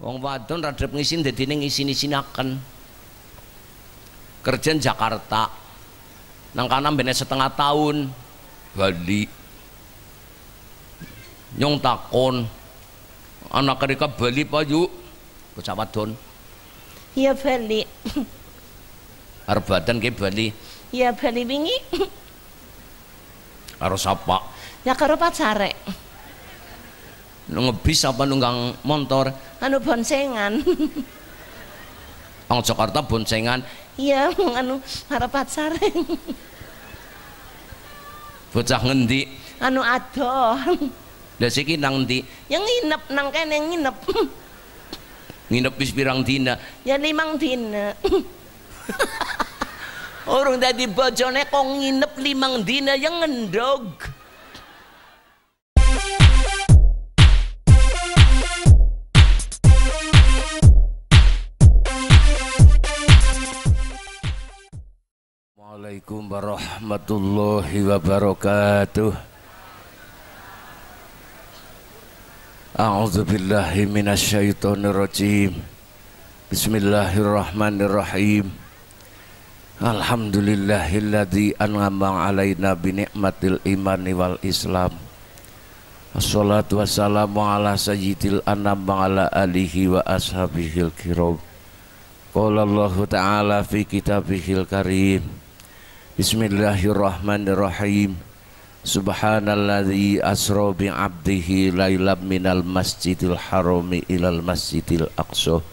Wong wadon radep ngisin dadine isini isinaken Kerjaan Jakarta. Nang kanan bene setengah tahun Bali. Nyong takon anak kereka Bali Pak Yu. Bocah wadon. Iya Bali. Arep badan ke Bali. Iya Bali wingi. Karo apa? Ya karo pacare. Ngebis apa nunggang motor? anu bonsengan, Wong Jakarta bonsengan. iya anu harap pacar bocah ngendi anu adoh lah siki nang ndi yang nginep nang kene nginep nginep wis pirang dina ya limang dina orang tadi bojone kok nginep limang dina yang ngendog Assalamualaikum warahmatullahi wabarakatuh. A'udzu billahi minasyaitonir rajim. Bismillahirrahmanirrahim. Alhamdulillahilladzi an'ama 'alaina bi ni'matil imani wal islam. Assalatu wassalamu ala sayyidil anam wa ala alihi wa ashabihil kiram. Qala Allah Ta'ala fi kitabihil karim Bismillahirrahmanirrahim. Subhanalladzi asra bi 'abdihi lailam minal masjidil harami ilal masjidil aqsa.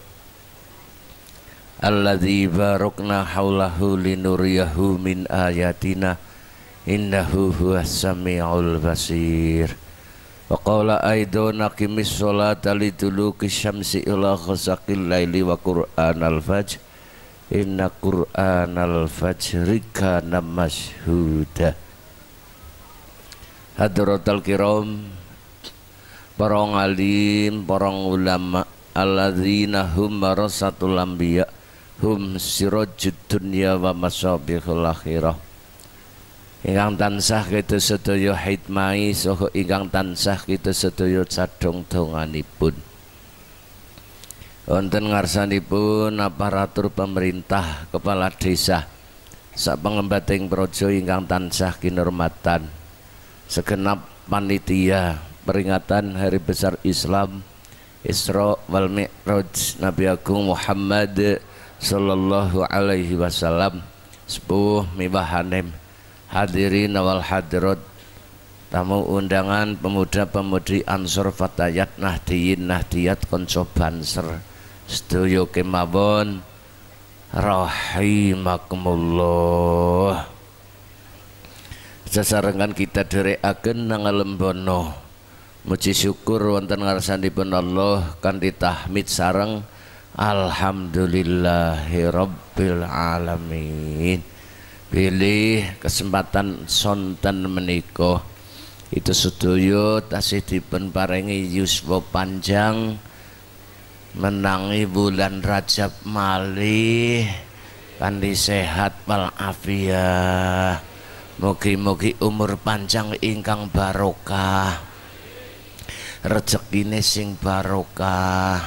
Alladzi barukna haulahu linuriyahu min ayatina innahu huwas samiul basir. Wa qala aidon aqimis sholata lituluki syamsi ila ghasaqil laili wa qur'anal fajr Inna Qur'an al-fajri kana mashhuda Hadratul kiram Para alim, para ulama Alladzina hum marasatul anbiya Hum sirajud dunya wa masyabihul akhirah Ingang tansah kita sedaya hitmai Soho ingang tansah kita sedaya cadung donganipun wonten ngarsanipun aparatur pemerintah kepala desa sak pengembating projo ingkang tansah kinormatan segenap panitia peringatan hari besar Islam Isra wal Mi'raj Nabi Agung Muhammad sallallahu alaihi wasallam sepuh mibahanem hadirin wal hadirat tamu undangan pemuda-pemudi Ansor Fatayat Nahdiyin Nahdiyat Konco Banser Setuju kemabon rahimakumullah. Sasarengan kita dari agen nangalembono bono. Muji syukur wonten ngarsanipun Allah kan ditahmid sareng alhamdulillahirabbil alamin. Pilih kesempatan sonten menikah itu setuju tasih dipun paringi yuswa panjang menangi bulan Rajab malih kandi sehat walafiat mugi-mugi umur panjang ingkang barokah rezekine sing barokah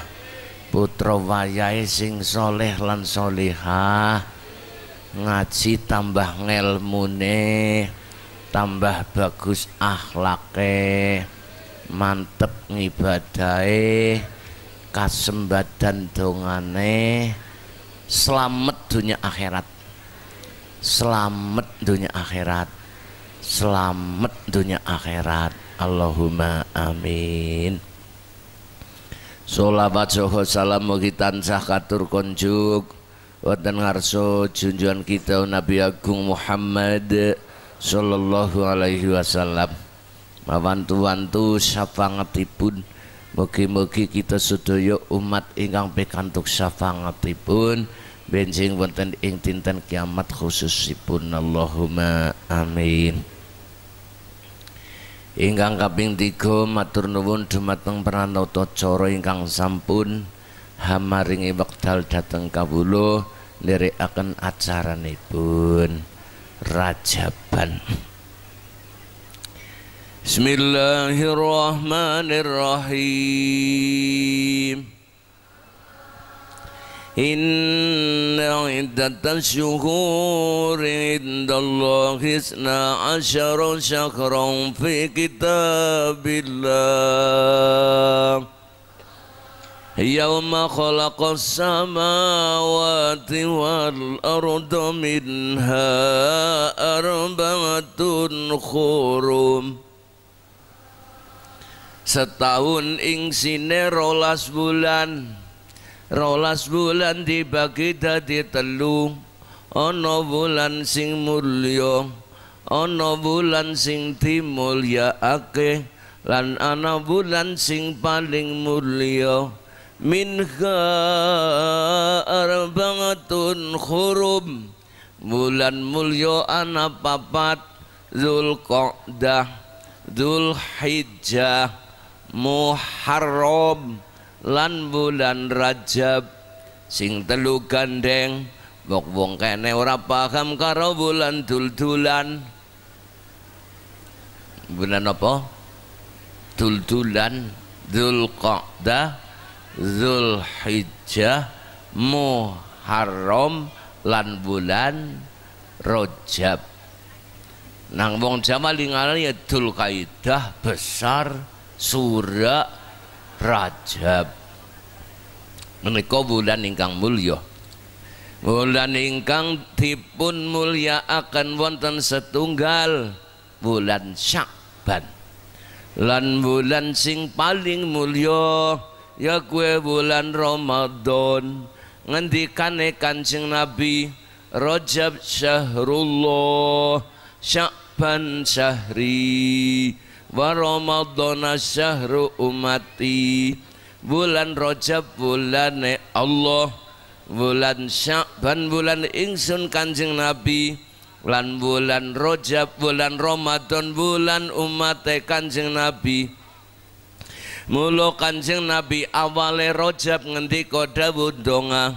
putra wayahe sing soleh lan solihah ngaji tambah ngelmune tambah bagus akhlake mantep ngibadahe kasembadan dongane selamat dunia akhirat selamat dunia akhirat selamat dunia akhirat Allahumma amin Solawat soho salam mugi tansah katur konjuk Watan ngarso junjuan kita Nabi Agung Muhammad Sallallahu alaihi wasallam Mawantu-wantu syafangatipun Mugi-mugi kita sedaya umat ingkang pikantuk syafaatipun benjing wonten ing dinten kiamat khususipun Allahumma amin. Ingkang kaping tiga matur nuwun dumateng pranata cara ingkang sampun hamaringi wekdal dhateng kawula nderekaken acaranipun Rajaban. Bismillahirrahmanirrahim Inna iddat al syukur, Inda Allah hisna asyara syakran Fi kitabillah Yawma khalaqa samawati wal ardu minha arbatun khurum setahun ing sine rolas bulan rolas bulan dibagi dadi telu ono bulan sing mulio, ono bulan sing ake lan ana bulan sing paling mulio minha arbaatun khurum bulan mulio ana papat zul Zulhijjah Muharram lan bulan Rajab sing telu gandeng wong wong kene ora paham karo bulan dul-dulan bulan apa dul-dulan Dzulqa'dah Zulhijjah Muharram lan bulan Rajab nang wong Jawa lingaran ya Dzulkaidah besar Surah Rajab menika bulan ingkang mulya bulan ingkang dipun mulia akan wonten setunggal bulan Syakban lan bulan sing paling mulia ya kue bulan Ramadan ngendikane kancing Nabi Rajab syahrullah Syakban syahri wa ramadhana syahru umati bulan rojab bulan Allah bulan sya'ban bulan ingsun kanjeng nabi lan bulan rojab bulan ramadan bulan umat kanjeng nabi Mula kanjeng Nabi awale rojab ngendi koda donga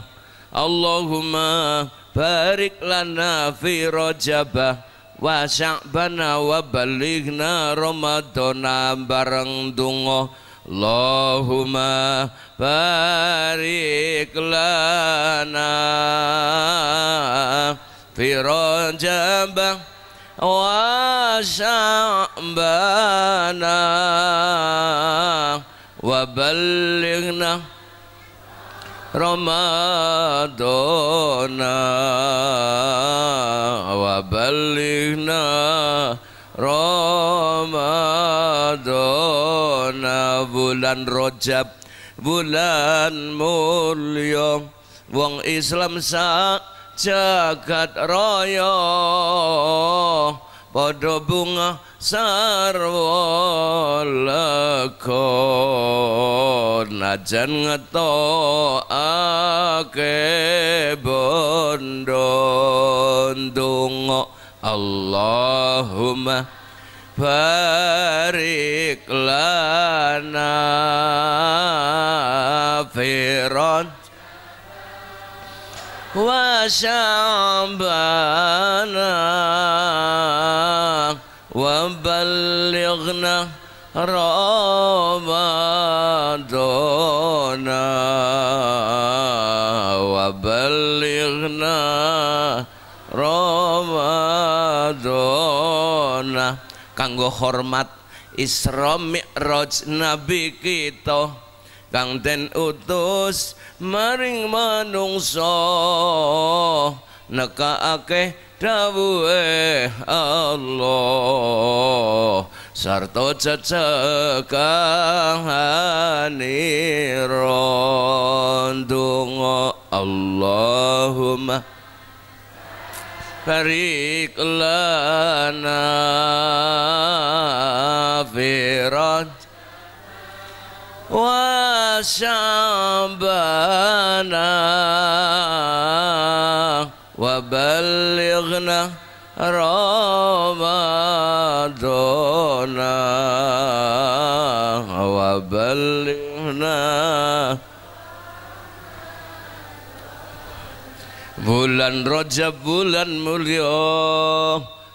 Allahumma barik lana fi rojabah wa sya'bana wa balighna ramadana bareng donga Allahumma barik lana fi rajab wa sya'bana wa balighna رمضان وبلغنا رمضان bulan rojab, bulan mulya wong Islam sak jagat raya pada bunga sarwa lekon najan ngetokake bondo Allahumma barik lana firon وشعبنا Ramadan رمضان وبلغنا Ramadan kanggo hormat Isra Mi'raj Nabi kita kang den utus maring manungso, nekaake dawuhe Allah sarta cecekahane rondonga Allahumma barik lana firan وشعبنا وبلغنا رمضان وبلغنا bulan Rajab bulan mulia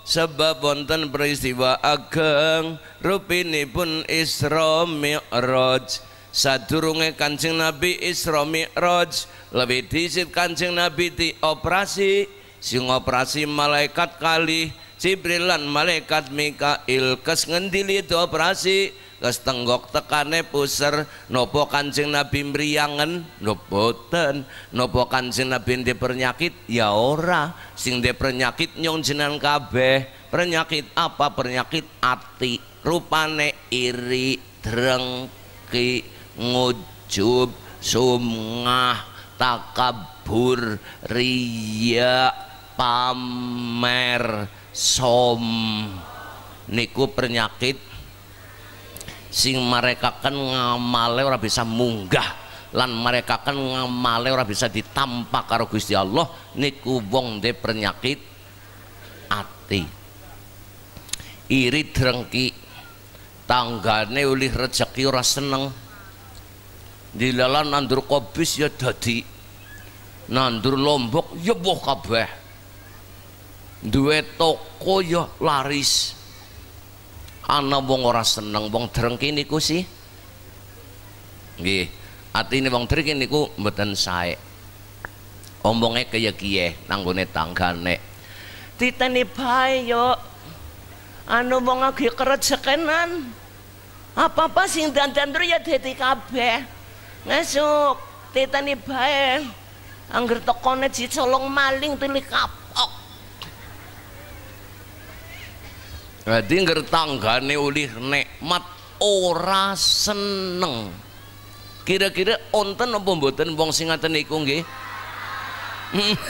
sebab wonten peristiwa ageng rupinipun Isra Mi'raj sadurunge Kanjeng Nabi Isra Mi'raj lebih disit Kanjeng Nabi dioperasi sing operasi malaikat kali Jibril lan malaikat Mikail kes ngendili dioperasi operasi tenggok tekane puser nopo kancing nabi Nopo nopoten nopo kancing nabi di penyakit ya ora sing di penyakit nyong jenan kabeh penyakit apa penyakit ati rupane iri drengki ngujub sumngah takabur riya pamer som niku penyakit sing mereka kan ngamale ora bisa munggah lan mereka kan ngamale ora bisa ditampak karo Gusti Allah niku wong de penyakit ati iri drengki tanggane ulih rezeki ora seneng dilalan nandur kobis ya dadi nandur lombok ya boh kabeh duwe toko ya laris ana wong ora seneng wong drengki niku sih nggih atine wong drengki niku mboten sae omongnya kaya kiye tangkane. tanggane titeni bae yo anu wong lagi kerejekenan apa-apa sing dandan ya dadi kabeh ngesuk titeni bae angger tekone dicolong maling tilik kabeh Jadi ngertanggane ulih nikmat ora seneng. Kira-kira onten apa mboten wong sing ngaten niku nggih? Hmm.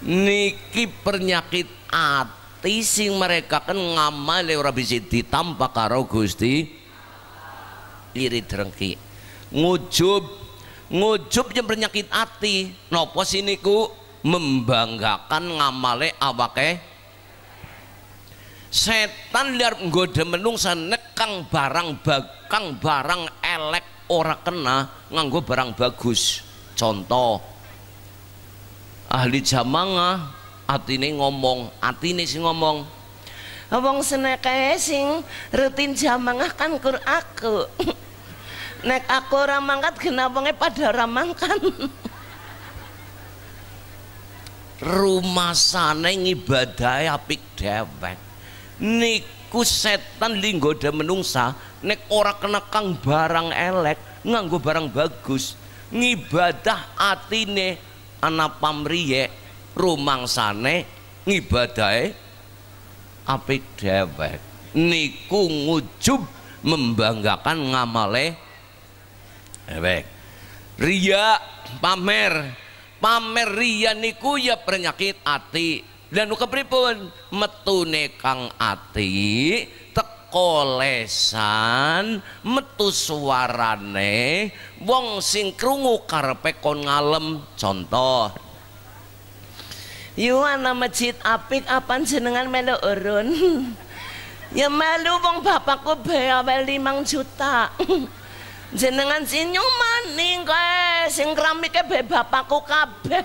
Niki penyakit ati sing mereka kan ngamale ora bisa ditampa karo Gusti iri drengki. Ngujub, ngujub yang penyakit ati. sini siniku membanggakan ngamale awake setan liar nggoda menungsa nekang barang bakang barang elek ora kena nganggo barang bagus contoh ahli jamanga atine ngomong atine si ngomong wong senekae sing rutin jamangah kan kur aku nek aku ora mangkat genapane padha ora rumah sana ngibadai apik dewek niku setan linggoda menungsa nek ora kena kang barang elek nganggo barang bagus ngibadah atine ana pamriye rumangsane ngibadahe api dewek niku ngujub membanggakan ngamale dewek ria pamer pamer ria niku ya penyakit ati dan kepripun metune kang ati tekolesan metu suarane wong sing krungu karepe kon ngalem contoh Yo ana masjid apik apan jenengan melu urun ya melu wong bapakku bayar limang juta jenengan sinyuman kue sing keramike be bapakku kabeh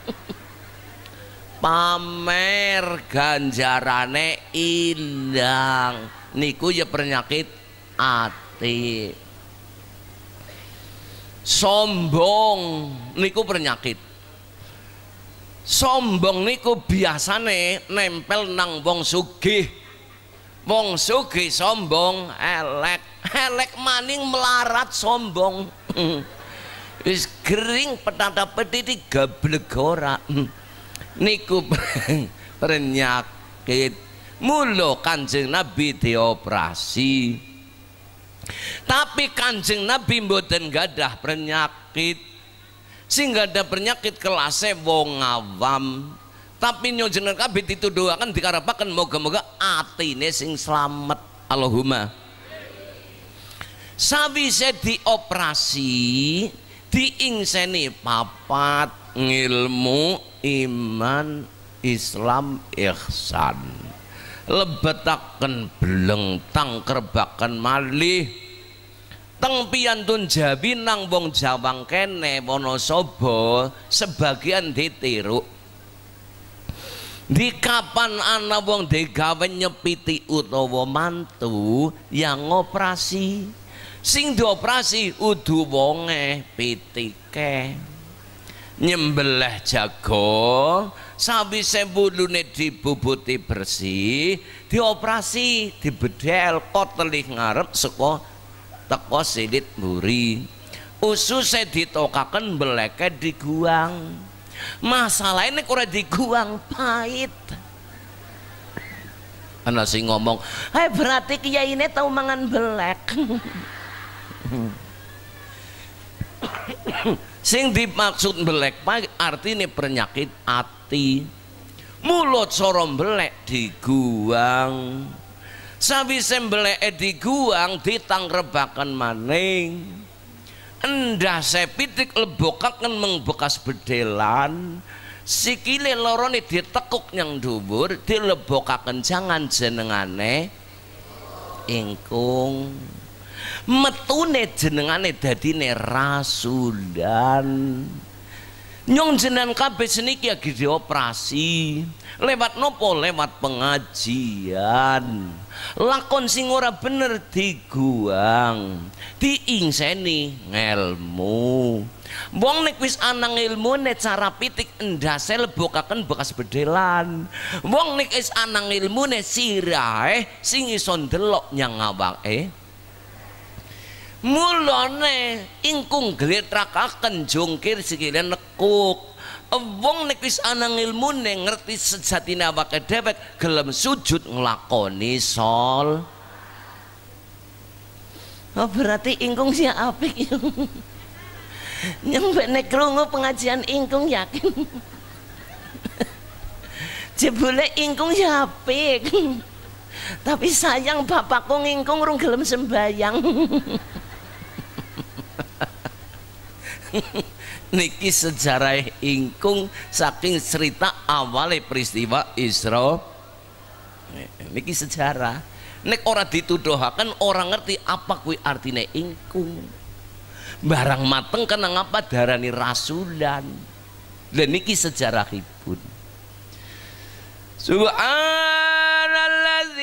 pamer ganjarane indang niku ya penyakit ati sombong niku penyakit sombong niku biasane nempel nang wong sugih wong sugih sombong elek elek maning melarat sombong wis kering petata petiti gablegora niku penyakit mulu kanjeng nabi dioperasi tapi kanjeng nabi mboten gadah penyakit sehingga ada penyakit kelasnya wong awam tapi kabit itu doakan dikarapakan moga-moga atine sing selamat Allahumma saya dioperasi diingseni papat ilmu iman Islam ihsan lebetaken beleng tang kerbakan malih teng piantun jabi nang bong Jawang kene Wonosobo sebagian ditiru di kapan ana bong digawe nyepiti utawa mantu yang operasi sing dioperasi udu wonge pitike nyembelah jago sabi bulune dibubuti bersih dioperasi dibedel kotelih ngarep seko, teko silit muri ususe ditokaken beleke diguang masalah ini kurang diguang pahit ana sing ngomong hai hey, berarti kiai ini tau mangan belek sing dimaksud belek artinya penyakit ati mulut sorong belek diguang sawise beleke diguang ditangrebakan maning endah sepitik lebokaken mengbekas bedelan sikile loroni ditekuk yang dilebok akan jangan jenengane ingkung metune jenengane dadine rasulan nyong jenengan kabeh seniki lagi dioperasi lewat nopo lewat pengajian lakon sing ora bener diguang diingseni ngelmu wong nek wis anang ilmu ne cara pitik endase lebokaken bekas bedelan wong nek is anang ilmu ne sirae sing iso ndelok nyang awake eh mulane ingkung gletrakaken jongkir sikile nekuk wong nek wis ana ilmune ngerti sejatine awake dhewek gelem sujud nglakoni sol oh berarti ingkung sih apik yo nyong nek krungu pengajian ingkung yakin jebule ingkung ya apik tapi sayang bapakku ingkung rung gelem sembayang niki sejarah ingkung saking cerita awalnya peristiwa Isra eh, niki sejarah nek ora dituduhaken orang ngerti apa kui artine ingkung barang mateng kena ngapa darani rasulan dan niki sejarah ibun. Subhanallah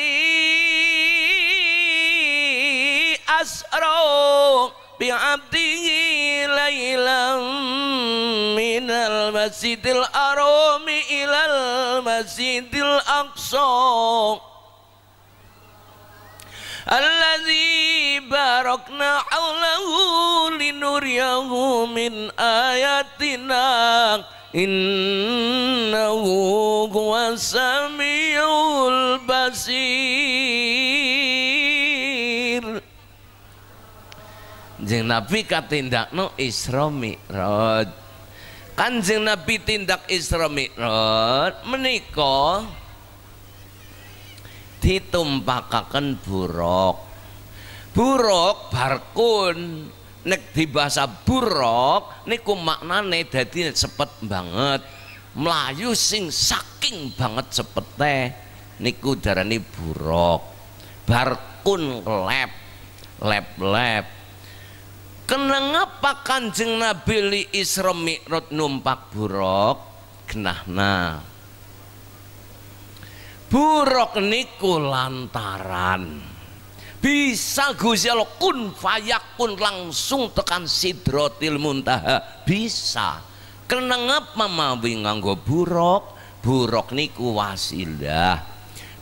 asroh yang Abdiilailam, minal Masjidil Arobiilal Masjidil Aqso. Allah di Barokna Allahu Lina ayatinak. Inna Wuqwa Samiul Basi. Kanjeng Nabi no Isra Mi'raj. Kanjeng Nabi tindak Isra Mi'raj menika ditumpakaken buruk. Buruk barkun nek di bahasa buruk niku maknane dadi cepet banget. Melayu sing saking banget cepete niku darani buruk. Barkun lep lep-lep Kenapa kanjeng Nabi li Isra mi'rod numpak buruk genahna buruk niku lantaran bisa Gusti Allah kun fayakun langsung tekan sidrotil muntaha bisa kenapa bingung nganggo buruk buruk niku wasilah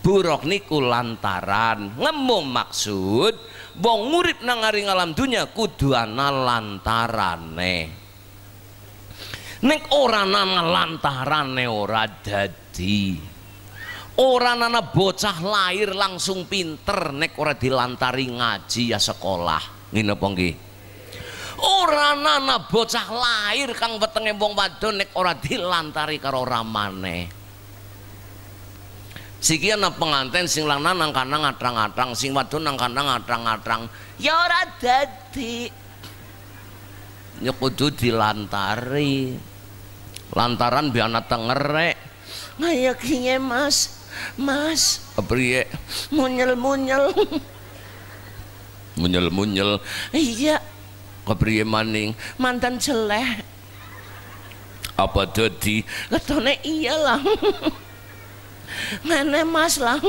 buruk niku lantaran ngemu maksud wong ngurip nangaring alam dunia kudu ana lantarane nek ora ana lantarane ora dadi ora ana bocah lahir langsung pinter nek ora dilantari ngaji ya sekolah ngene apa nggih ora ana bocah lahir kang wetenge wong wadon nek ora dilantari karo ramane Siki ana penganten sing lanang nang kanang atrang-atrang, sing wadon nang kanang atrang-atrang. Ya ora dadi. Ya kudu lantari Lantaran biar ana tengerek. ngayakinya Mas. Mas, priye? Munyel-munyel. Munyel-munyel. Iya. Kepriye maning? Mantan jelek. Apa dadi? Ketone iyalah. ngene mas lang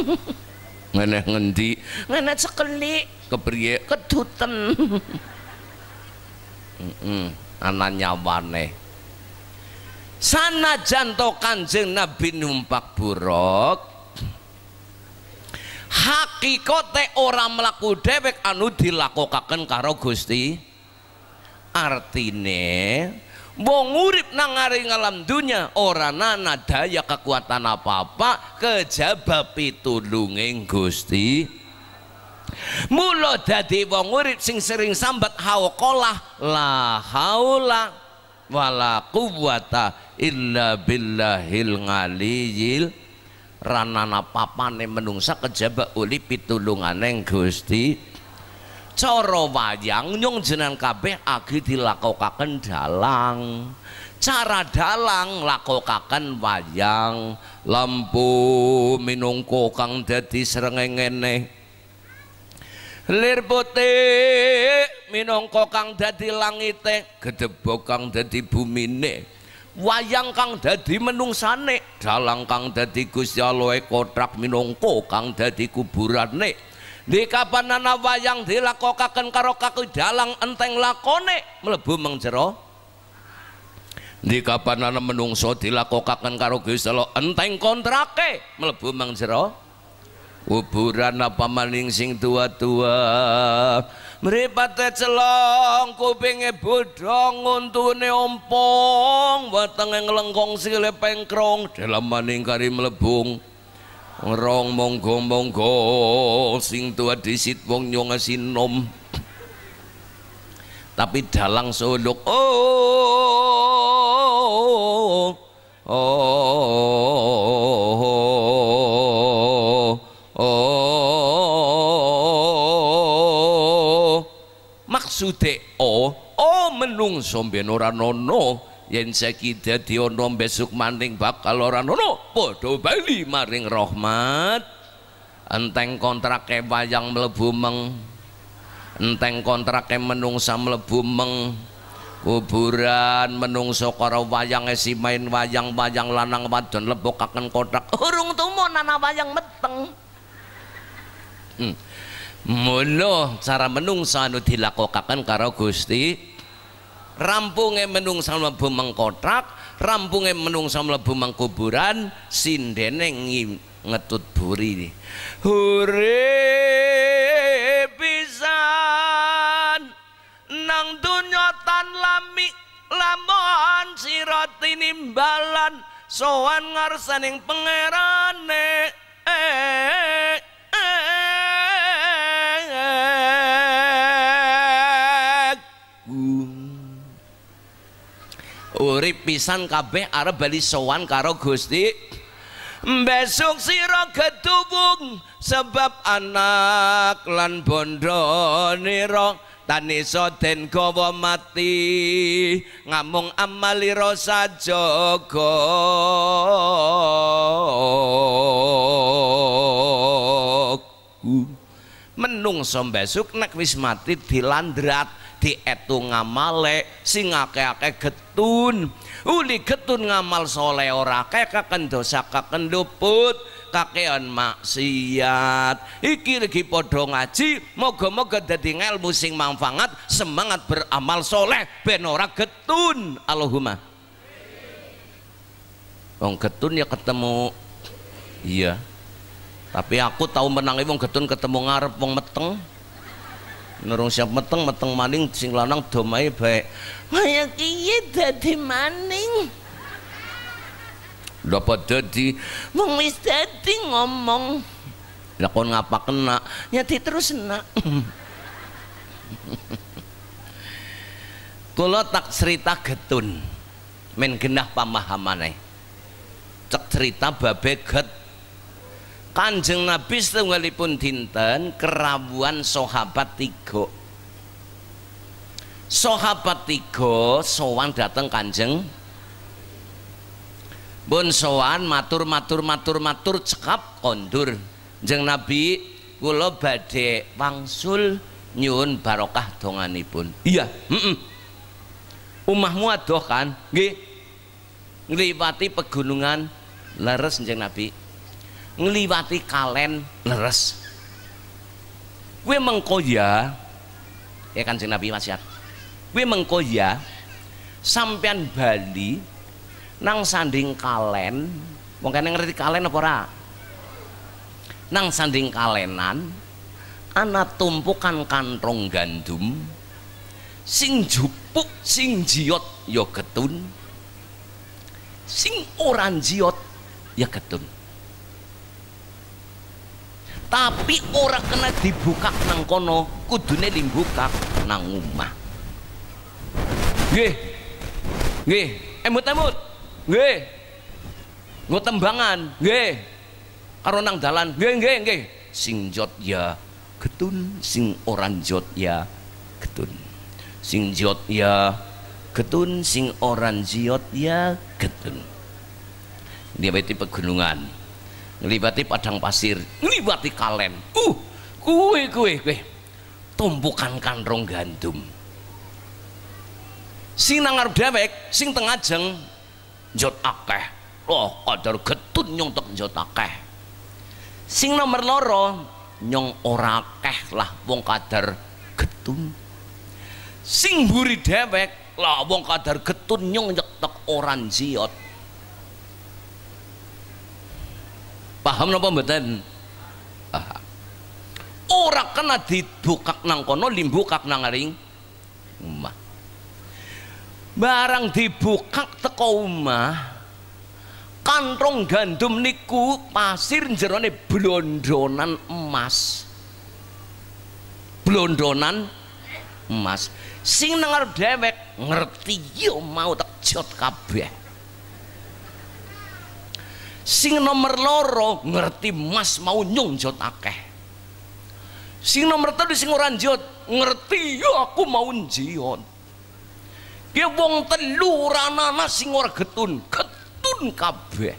ngene ngendi ngene sekeli kepriye keduten mm -mm. Sana nyawane sanajan kanjeng nabi numpak buruk hakikate ora melaku dhewek anu dilakokaken karo Gusti artine Wong urip nang ngaring alam dunya ora ana daya kekuatan apa-apa kejaba pitulunging Gusti. Mula dadi wong urip sing sering sambat hauqalah la haula wala quwwata illa billahil ngaliyil ranana papane menungsa kejaba uli pitulungane Gusti. Coro wayang nyong jenan kabeh agi dilakukakan dalang cara dalang lakukakan wayang lampu minungko kang dadi serengengene lir putih minungko kang dadi langite gedebok kang dadi bumine wayang kang dadi menungsane dalang kang dadi Gusti Allah e kotak minungko kang dadi kuburane di kapanana wayang dilakokaken karo kaku dalang enteng lakone melebu mengjero di kapanana menungso dilakokaken karo Gusti enteng kontrake melebu mengjero uburan apa maning sing tua-tua mripate celong kupinge bodhong untune ompong wetenge lengkong sile pengkrong dalam maning kari mlebung rong monggo-monggo sing tua disit wong nyong asinom tapi dalang solok oh o oh oh maksude oh oh menung sombe ora nono yen saiki dadi ana besok maning bakal ora ono padha bali maring rahmat enteng e wayang mlebu meng enteng e menungsa mlebu meng kuburan menungso karo wayang si main wayang wayang lanang wadon lebokaken kotak urung tumo nana wayang meteng hmm. mula cara menungsa anu dilakokaken karo Gusti rampunge menungsa mlebu mengkotak rampunge menungsa mlebu mengkuburan sindene ngetut buri hure pisan nang dunya tan lami lamon ini balan, soan ngarsaning pangerane eh, eh, eh. eh. urip pisan kabeh arep bali sowan karo Gusti besok sira ketubung sebab anak lan bondo nira tan iso den gawa mati ngamung amalira sajaga menungso besok nek wis mati dilandrat dietu ngamale sing akeh-akeh getun uli getun ngamal soleh ora akeh dosa saka kenduput kakean maksiat iki lagi podong ngaji moga-moga dadi ngelmu sing manfaat semangat beramal soleh ben ora getun Allahumma wong getun ya ketemu iya tapi aku tahu menangi wong getun ketemu ngarep wong meteng Nurung siap meteng meteng maning sing lanang domai baik. Kaya kiye dadi maning. Dapat dadi wong wis dadi ngomong. Lah kon ngapa kena? Ya di terus nak. Kula tak cerita getun. Men genah pamahamane. Cek cerita babe getun. Kanjeng Nabi setunggalipun dinten kerabuan sahabat tiga. Sahabat tiga sowan dateng Kanjeng. Bun sowan matur matur matur matur cekap kondur. Jeng Nabi kula badhe wangsul nyuwun barokah donganipun. Iya, heeh. Umahmu adoh kan? Nggih. Ngliwati pegunungan leres Jeng Nabi ngliwati kalen leres gue mengkoya ya, ya kan si Nabi ya, gue mengkoya sampean Bali nang sanding kalen mungkin ngerti kalen apa ora nang sanding kalenan ana tumpukan kantong gandum sing jupuk sing jiot ya ketun sing oranjiot ya ketun tapi ora kena dibuka nang kono kudune dibuka nang omah nggih nggih emut-emut nggih nggo tembangan nggih karo nang dalan nggih nggih nggih sing jot ya getun sing orang jot ya getun sing jot ya getun sing orang jot ya getun dia berarti pegunungan ngelibati padang pasir ngelibati kalen uh kue kue kue tumpukan kandrong gandum sing nangar dewek sing tengah jeng jod akeh oh kadar getun nyong tek jod akeh sing nomor loro nyong ora akeh lah wong kadar getun sing buri dewek lah wong kadar getun nyong nyetek paham napa mboten paham ora kena dibukak nang kono limbukak nang ring omah barang dibukak teko omah kantong gandum niku pasir jerone blondonan emas blondonan emas sing nengar dewek ngerti yo ya mau tak jot kabeh sing nomor loro ngerti mas mau nyung jot akeh sing nomor tadi sing ora jot ngerti yo aku mau njion dia wong telu ora sing ora getun getun kabeh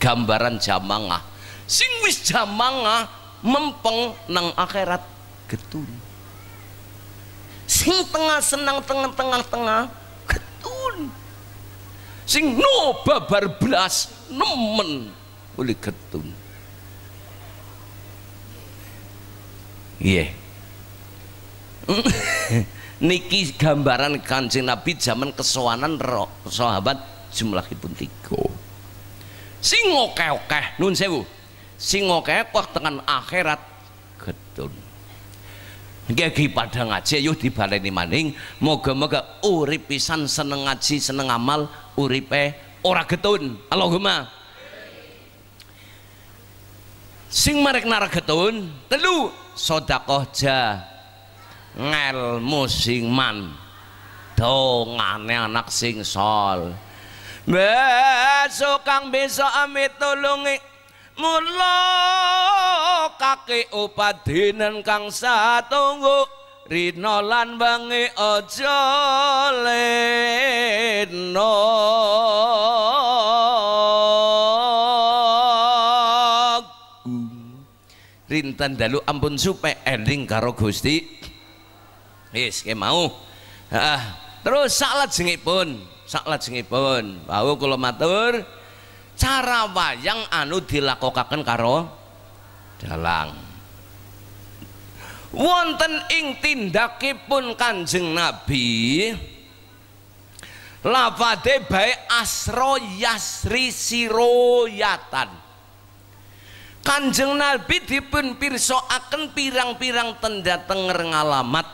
gambaran jamangah sing wis jamangah mempeng nang akhirat getun sing tengah senang tengah tengah tengah sing no babar belas nemen uli ketun, iya yeah. niki gambaran kancing nabi zaman kesoanan roh sahabat jumlahipun tiga sing oke oke nun sewu sing oke okeh tekan akhirat ketun. Nggih pada ngaji yuk dibaleni maning, moga-moga urip pisan seneng ngaji, seneng amal, uripe ora getun Allahumma sing marek nara getun telu sodakoh ja ngelmu sing man dongane anak sing sol besok kang bisa amit tulungi mula kaki upadinan kang satunggu Rina lan wengi aja lena Rinten dalu ampun supek ending karo Gusti Yes, kayak mau ah, terus salat pun salat jengipun wau kalau matur cara wayang anu dilakokakan karo dalang wonten ing tindakipun kanjeng nabi lafade baik asro yasri siroyatan kanjeng nabi dipun pirso akan pirang-pirang tenda tenger ngalamat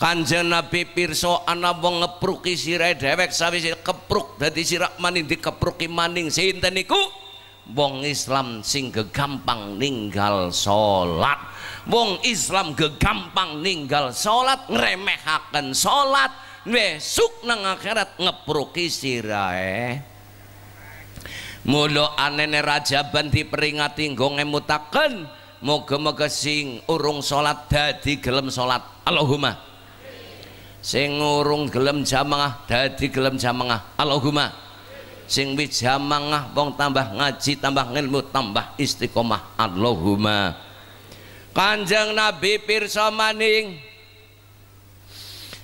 kanjeng nabi pirso anak wong ngepruki sirai dewek sawi keprok dadi sirak maning dikepruki maning sinteniku niku wong Islam sing gegampang ninggal sholat, wong Islam gegampang ninggal salat ngremehaken sholat besok nang akhirat ngeproki sirae Mulu anene rajaban diperingati nggo ngemutaken moga-moga sing urung sholat dadi gelem sholat, Allahumma sing urung gelem jamaah dadi gelem jamaah Allahumma sing wijah mangah wong tambah ngaji tambah ilmu tambah istiqomah Allahumma Kanjeng Nabi pirsa maning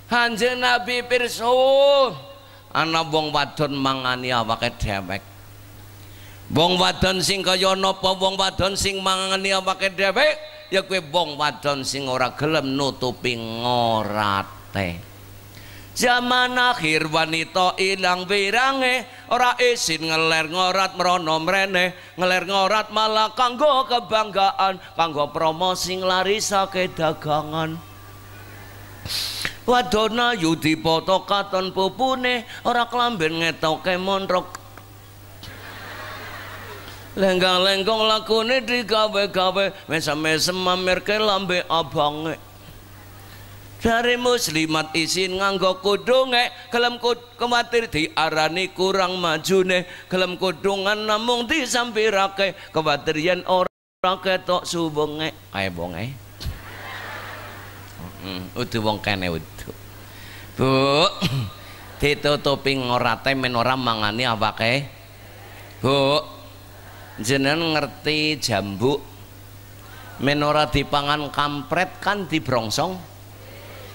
Kanjeng Nabi pirsa ana wong wadon mangani awake dhewek Wong wadon sing kaya napa wong wadon sing mangani awake dhewek ya kuwi wong wadon sing ora gelem nutupi ngorate Zaman akhir wanita ilang wirange ora isin ngeler ngorat merana mrene ngeler ngorat malah kanggo kebanggaan kanggo promosi nglarisake dagangan Wadona yudi katon pupune ora kelamben ngetoke monrok Lenggang-lenggong lakune digawe-gawe mesem-mesem mamirke lambe abange dari muslimat isin nganggo kudunge kelem di diarani kurang majune kelem kudungan namung disampirake kewatir yen ora ketok subenge ae bonge heeh udu wong kene udu Bu ditutupi ngorate men ora mangani awake Bu jenan ngerti jambu menora ora dipangan kampret kan dibrongsong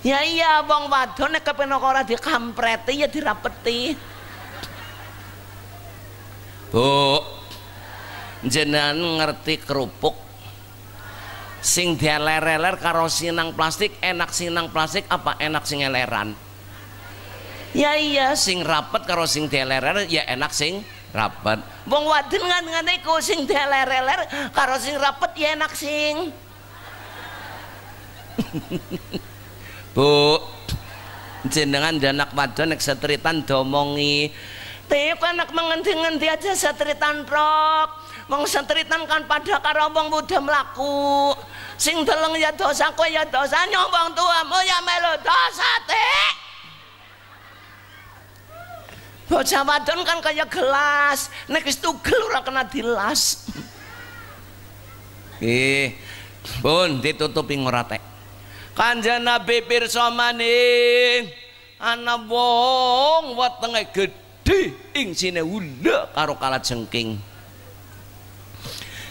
Ya iya wong wadon nek kepen ora dikampreti ya dirapeti. Bu. Jenengan ngerti kerupuk sing dialer-eler karo sinang plastik enak sinang plastik apa enak sing eleran? Ya iya sing rapet karo sing dialer-eler ya enak sing rapet. Wong wadon ngene ku sing dialer-eler karo sing rapet ya enak sing. Bu, jenengan anak wadon nek setritan domongi. Teko anak mengenti-ngenti aja setritan prok. Wong setritan kan pada karo wong muda mlaku. Sing deleng ya dosa kowe ya dosa nyombong tuamu ya melu dosa teh. Bocah wadon kan kaya gelas, nek wis tugel ora kena dilas. Eh, pun ditutupi ngoratek. Kanjeng Nabi pirsa maning ana wong wetenge gedhe ing sine ula karo kalat jengking.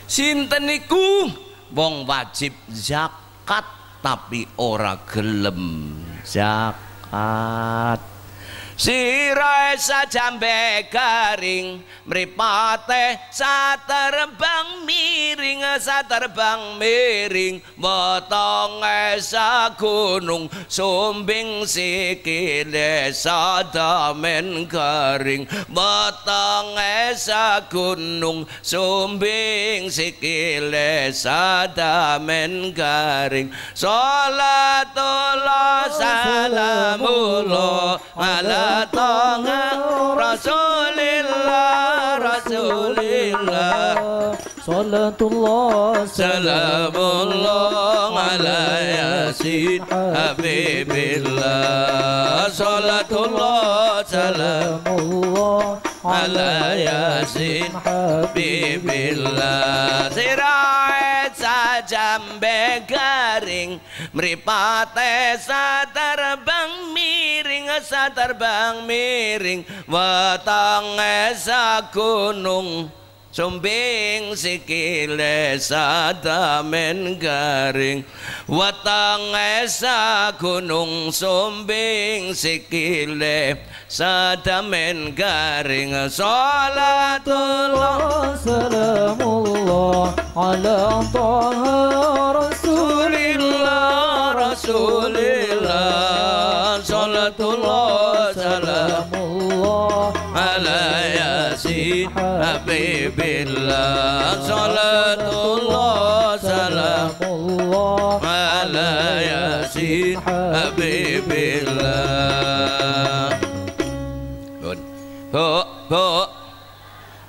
Sinten niku wong wajib zakat tapi ora gelem zakat. Sirai sajambe kering Meripate sa terbang miring Sa terbang miring e sa gunung Sumbing sikile sa damen botong e sa gunung Sumbing sikile sa damen garing Salatullah salamullah Alam ta'ah Rasulillah Rasulillah Salatullah Salamullah ala yasin Habibillah Salatullah Salamullah ala yasin Habibillah Sirait sajam begaring, Meripate saterbang biasa terbang miring wetenge sa gunung Sumbing sikile sadamen garing Watang esa gunung sumbing sikile sadamen garing Salatullah salamullah ala toha rasulillah rasulillah Salatullah habibillah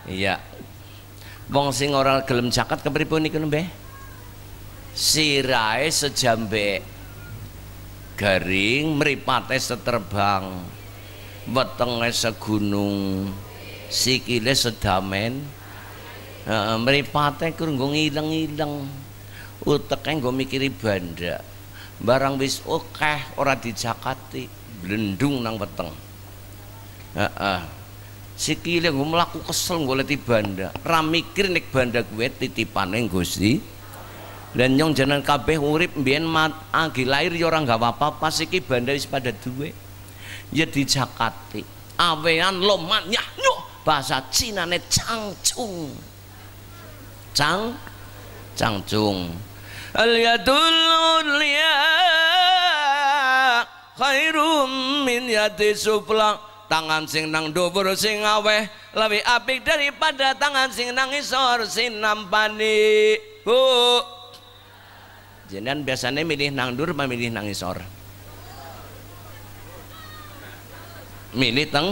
iya. Wong sing ora gelem caket kepripun iku nembe? Sirae sejambe garing mripate seterbang wetenge segunung sikile sedamen heeh mripate krunggu ngileng-ileng uteke nggo mikiri banda barang wis okeh ora dijakati blendung nang weteng heeh sikile nggo mlaku kesel nggo leti bandak ra mikir nek bandak kuwe titipane Gusti dan nyong jenengan kabeh urip mbiyen agi lahir ya ora gak apa-apa siki banda wis pada duwe ya dijakati awean lomatnya manyah nyuh bahasa Cina ne cangcung cang cangcung al yadul ulia khairum min yati supla tangan sing nang dhuwur sing aweh lebih apik daripada tangan sing nang isor sing nampani bu jenengan biasanya milih nang dur apa milih nang isor milih teng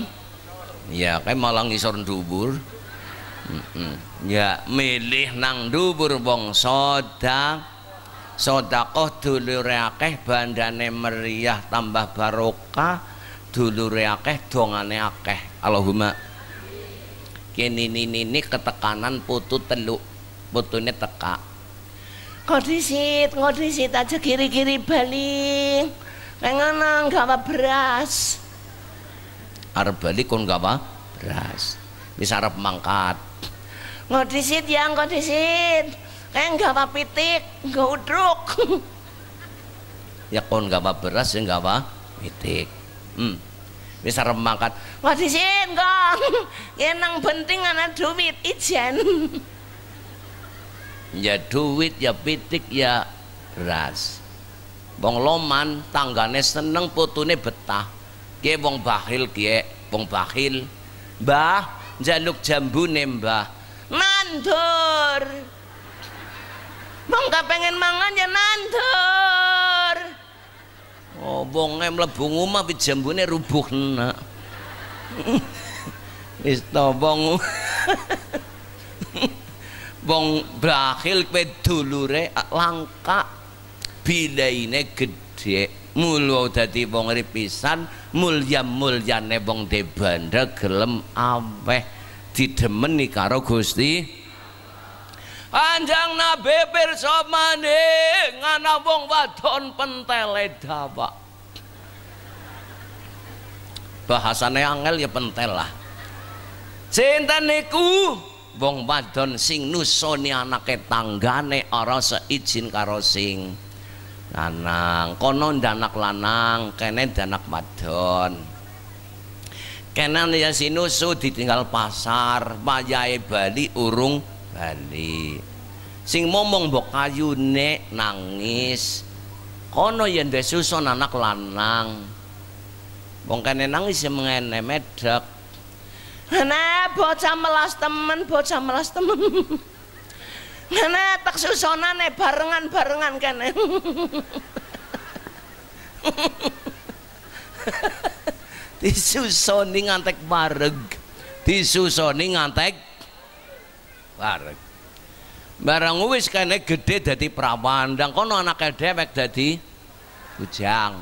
ya kayak malah ngisor dubur ya milih nang dubur wong sodak sodakoh dulu reakeh bandane meriah tambah barokah dulu reakeh dongane akeh Allahumma kini Ini ini ketekanan putu teluk putune teka kodisit kodisit aja kiri-kiri balik Pengen nang gawa beras arep bali kon gawa beras bisa arep mangkat nggak disit ya nggak disit kayak eh, apa pitik nggak udruk ya kon gawa beras ya gawa pitik hmm bisa arep mangkat nggak disit nggo yang nang penting ana duit ijen ya duit ya pitik ya beras Bong loman tanggane seneng putune betah Kie wong bakhil kie, wong bakhil. Mbah, jaluk jambune mbah. Nandur. Wong pengen mangan ya nandur. Oh, wonge mlebu omah pi jambune rubuh enak. Isto to bong Wong bakhil kowe dulure langka. Bilaine gede mulu dadi wong ripisan, pisan mulya mulyane wong debandel gelem aweh didemeni karo Gusti Anjang Nabi pirsa maning ana wong wadon pentele dawak. Bahasane angel ya pentel lah. Sinten niku wong wadon sing nusoni anake tanggane ora seijin karo sing lanang konon danak lanang kene danak madon kene ya sinusu ditinggal pasar bayai Bali urung Bali sing momong mbok kayune nangis kono yen ya desuson susun anak lanang wong kene nangis ya mengene medhek Nah, bocah melas temen, bocah melas temen. Ngene tak nene barengan-barengan kene. disusoni ngantek tisu Disusoni ngantek bareng. Barang wis kene gede dadi prabandang. dan kono anak dhewek dadi bujang.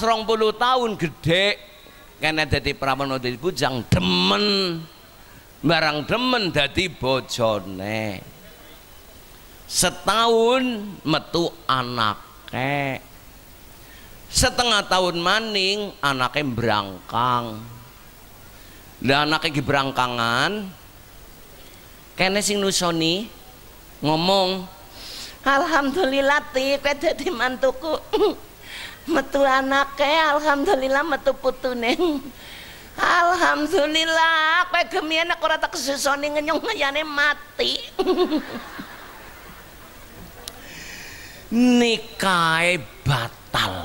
rong puluh tahun gede kene dadi prawan dadi bujang demen barang demen dadi bojone setahun metu anake setengah tahun maning anaknya berangkang dan anaknya berangkangan kene sing nusoni ngomong alhamdulillah ti kowe dadi mantuku metu anake alhamdulillah metu putune Alhamdulillah, kowe gemien aku ora tak kesusoni ngenyong ngayane mati. nikai batal.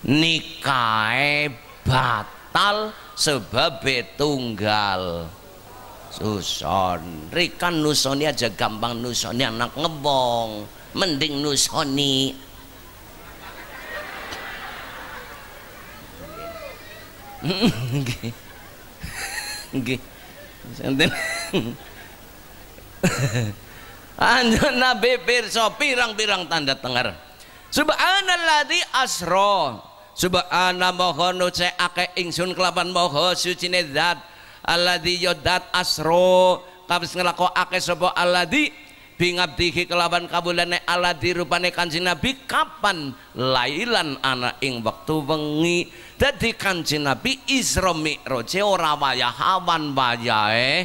nikai batal sebab tunggal. Susun, Rikan nusoni aja gampang nusoni anak ngebong. Mending nusoni Nggih. Nggih. Santen. Anjen Nabi pirsa pirang-pirang tanda tengar. Subhanalladzi asra. Subhana maha nuce akeh ingsun kelapan maha sucine zat. Alladzi yodat asro Kabis nglakokake sapa alladzi dihi kelapan kabulane alladzi rupane kanjeng Nabi kapan lailan anak ing waktu wengi jadi kanjeng Nabi Isra Mi'raje eh, ora wayah awan wayahe eh.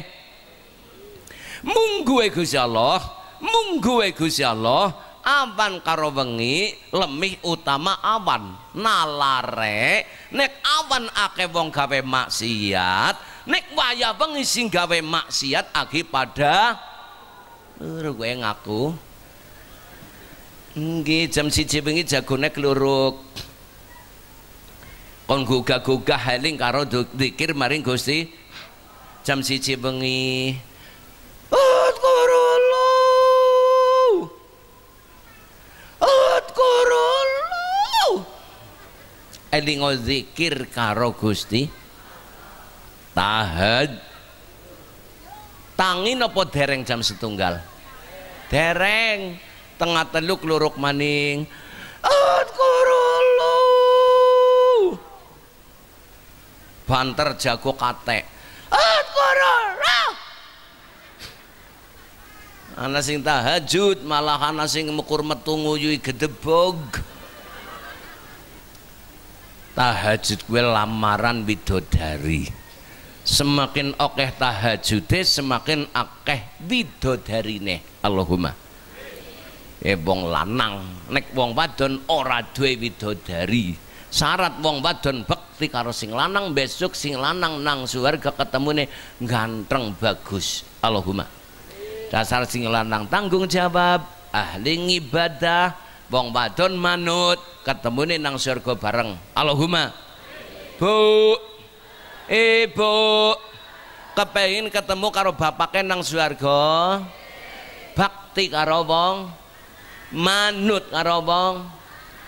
mung gue Gusti Allah mung Gusti Allah awan karo wengi lemih utama awan nalare nek awan akeh wong gawe maksiat nek wayah wengi sing gawe maksiat agi pada lur gue ngaku nggih jam siji wengi jagone keluruk kon gugah-gugah heling karo dikir maring Gusti jam siji bengi Atkurulu Atkurulu Eling zikir karo Gusti tahad tangi nopo dereng jam setunggal dereng tengah teluk luruk maning banter jago katek ana sing tahajud malah ana sing mukur metu nguyui gedebog tahajud gue lamaran widodari semakin akeh tahajude semakin akeh widodarine Allahumma e wong lanang nek wong wadon ora duwe widodari syarat wong badon bekti karo sing lanang besok sing lanang nang ketemu ketemune ganteng bagus Allahumma dasar sing lanang tanggung jawab ahli ibadah wong badon manut ketemune nang surga bareng Allahumma Bu Ibu kepengin ketemu karo bapaknya nang surga bakti karo wong manut karo wong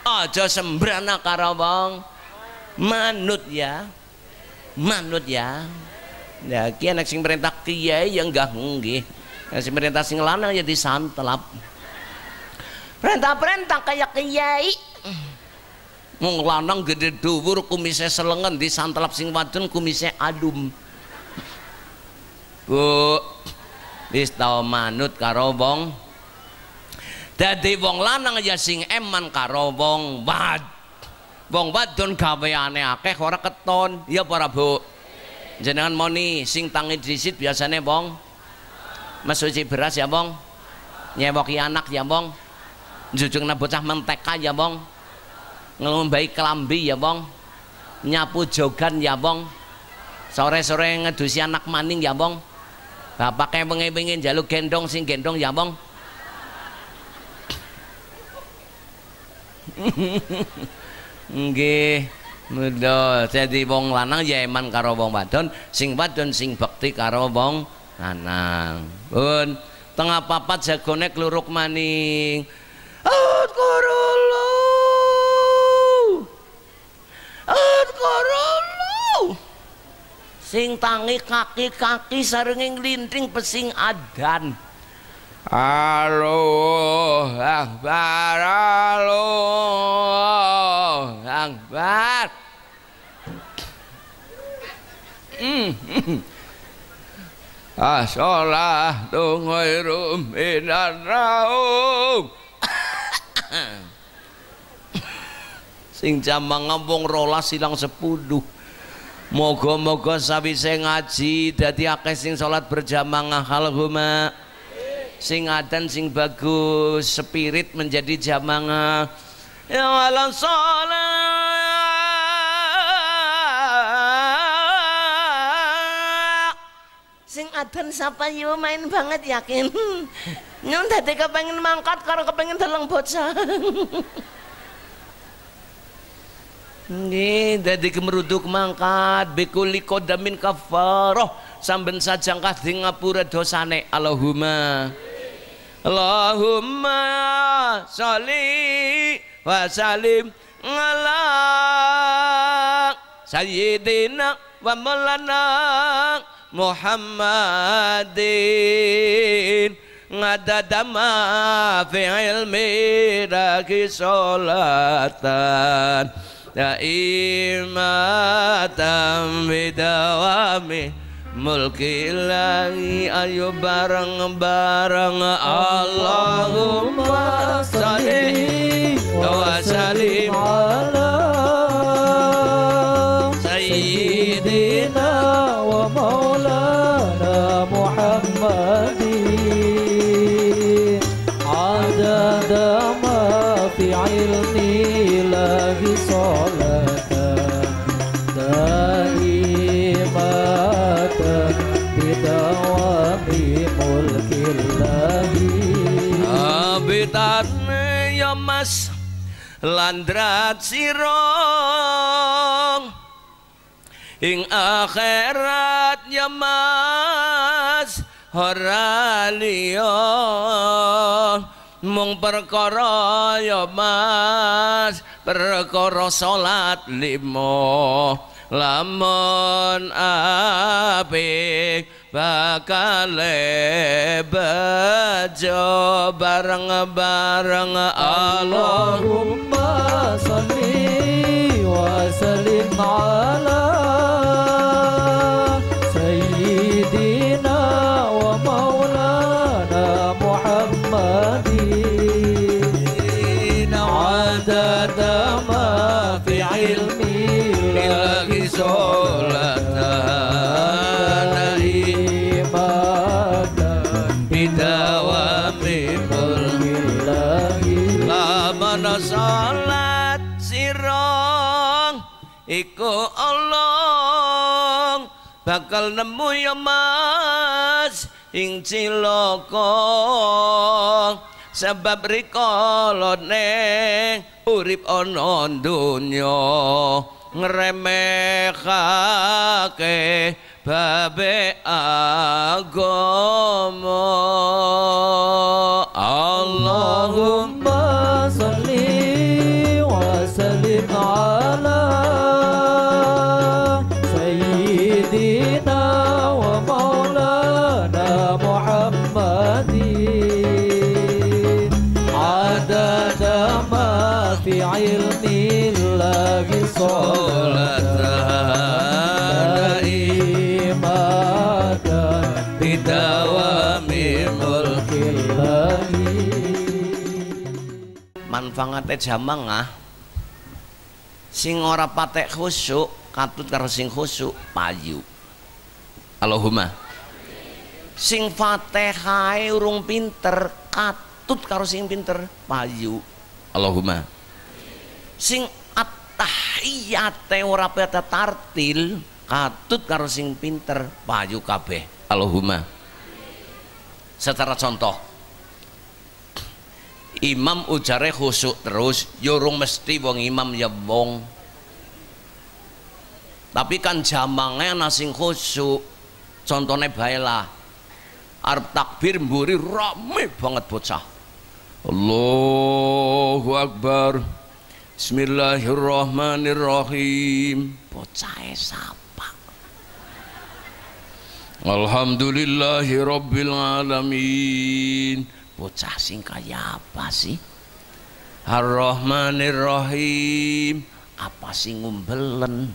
aja sembrana karawang manut ya manut ya ya kia nek sing perintah kiai ya enggak nggih nek sing perintah sing lanang ya disantelap perintah-perintah kayak kiai mung lanang gede dhuwur kumise selengen disantelap sing wadon kumise adum Bu wis tau manut karo wong dadi wong lanang ya sing eman karo wong bad wong wadon gaweane akeh ora keton ya para bu jenengan moni sing tangi disit biasanya bong mesuci beras ya bong nyewoki anak ya bong jujung bocah menteka ya bong ngelombai kelambi ya bong nyapu jogan ya bong sore-sore ngedusi anak maning ya bong bapaknya pengen-pengen jaluk gendong sing gendong ya bong nggih muda jadi wong lanang ya eman karo wong wadon sing wadon sing bekti karo wong lanang pun tengah papat jagone kluruk maning Adkorolo korolo. sing tangi kaki-kaki sarenging linting pesing adan Allah Akbar Allah Akbar Asolah salatu khairum minar raum Sing jamang ngampung silang sepuluh Moga-moga sawise ngaji dadi akeh sing salat berjamaah Allahumma sing adan sing bagus spirit menjadi jamang ya ala sholat sing adan sapa yo ya, main banget yakin nyun dadi kepengen mangkat karo kepengen deleng bocah Nggih, dadi kemeruduk mangkat bekuli kodamin kafaroh samben sajangkah di ngapura dosane Allahumma Allahumma sholli wa salim ala sayyidina wa maulana Muhammadin dama fi ilmi raki sholatan ya imatan bidawami mulki ilahi ayo bareng-bareng Allahumma salli landrat sirong ing akhirat nyemas horalio mung perkara ya perkara salat limo lamun apik bakale bejo bareng bareng Allahumma salli wa sallim ala Akal nemu ya mas ing ciloko sebab rikolone urip ono dunyo ngeremehake babe agomo pangate jamangah sing ora patek khusuk katut karo sing khusuk payu Allahumma sing fatihae urung pinter katut karo sing pinter payu Allahumma sing at-tahiyate ora tartil katut karo sing pinter payu kabeh Allahumma secara contoh imam ujare khusuk terus yurung mesti wong imam ya wong tapi kan jamangnya nasing khusuk contohnya baiklah Arab takbir mburi rame banget bocah Allahu Akbar Bismillahirrahmanirrahim bocah sapa Alhamdulillahirabbil alamin bocah sing kaya apa sih Ar-Rahmanir-Rahim apa sih ngumbelen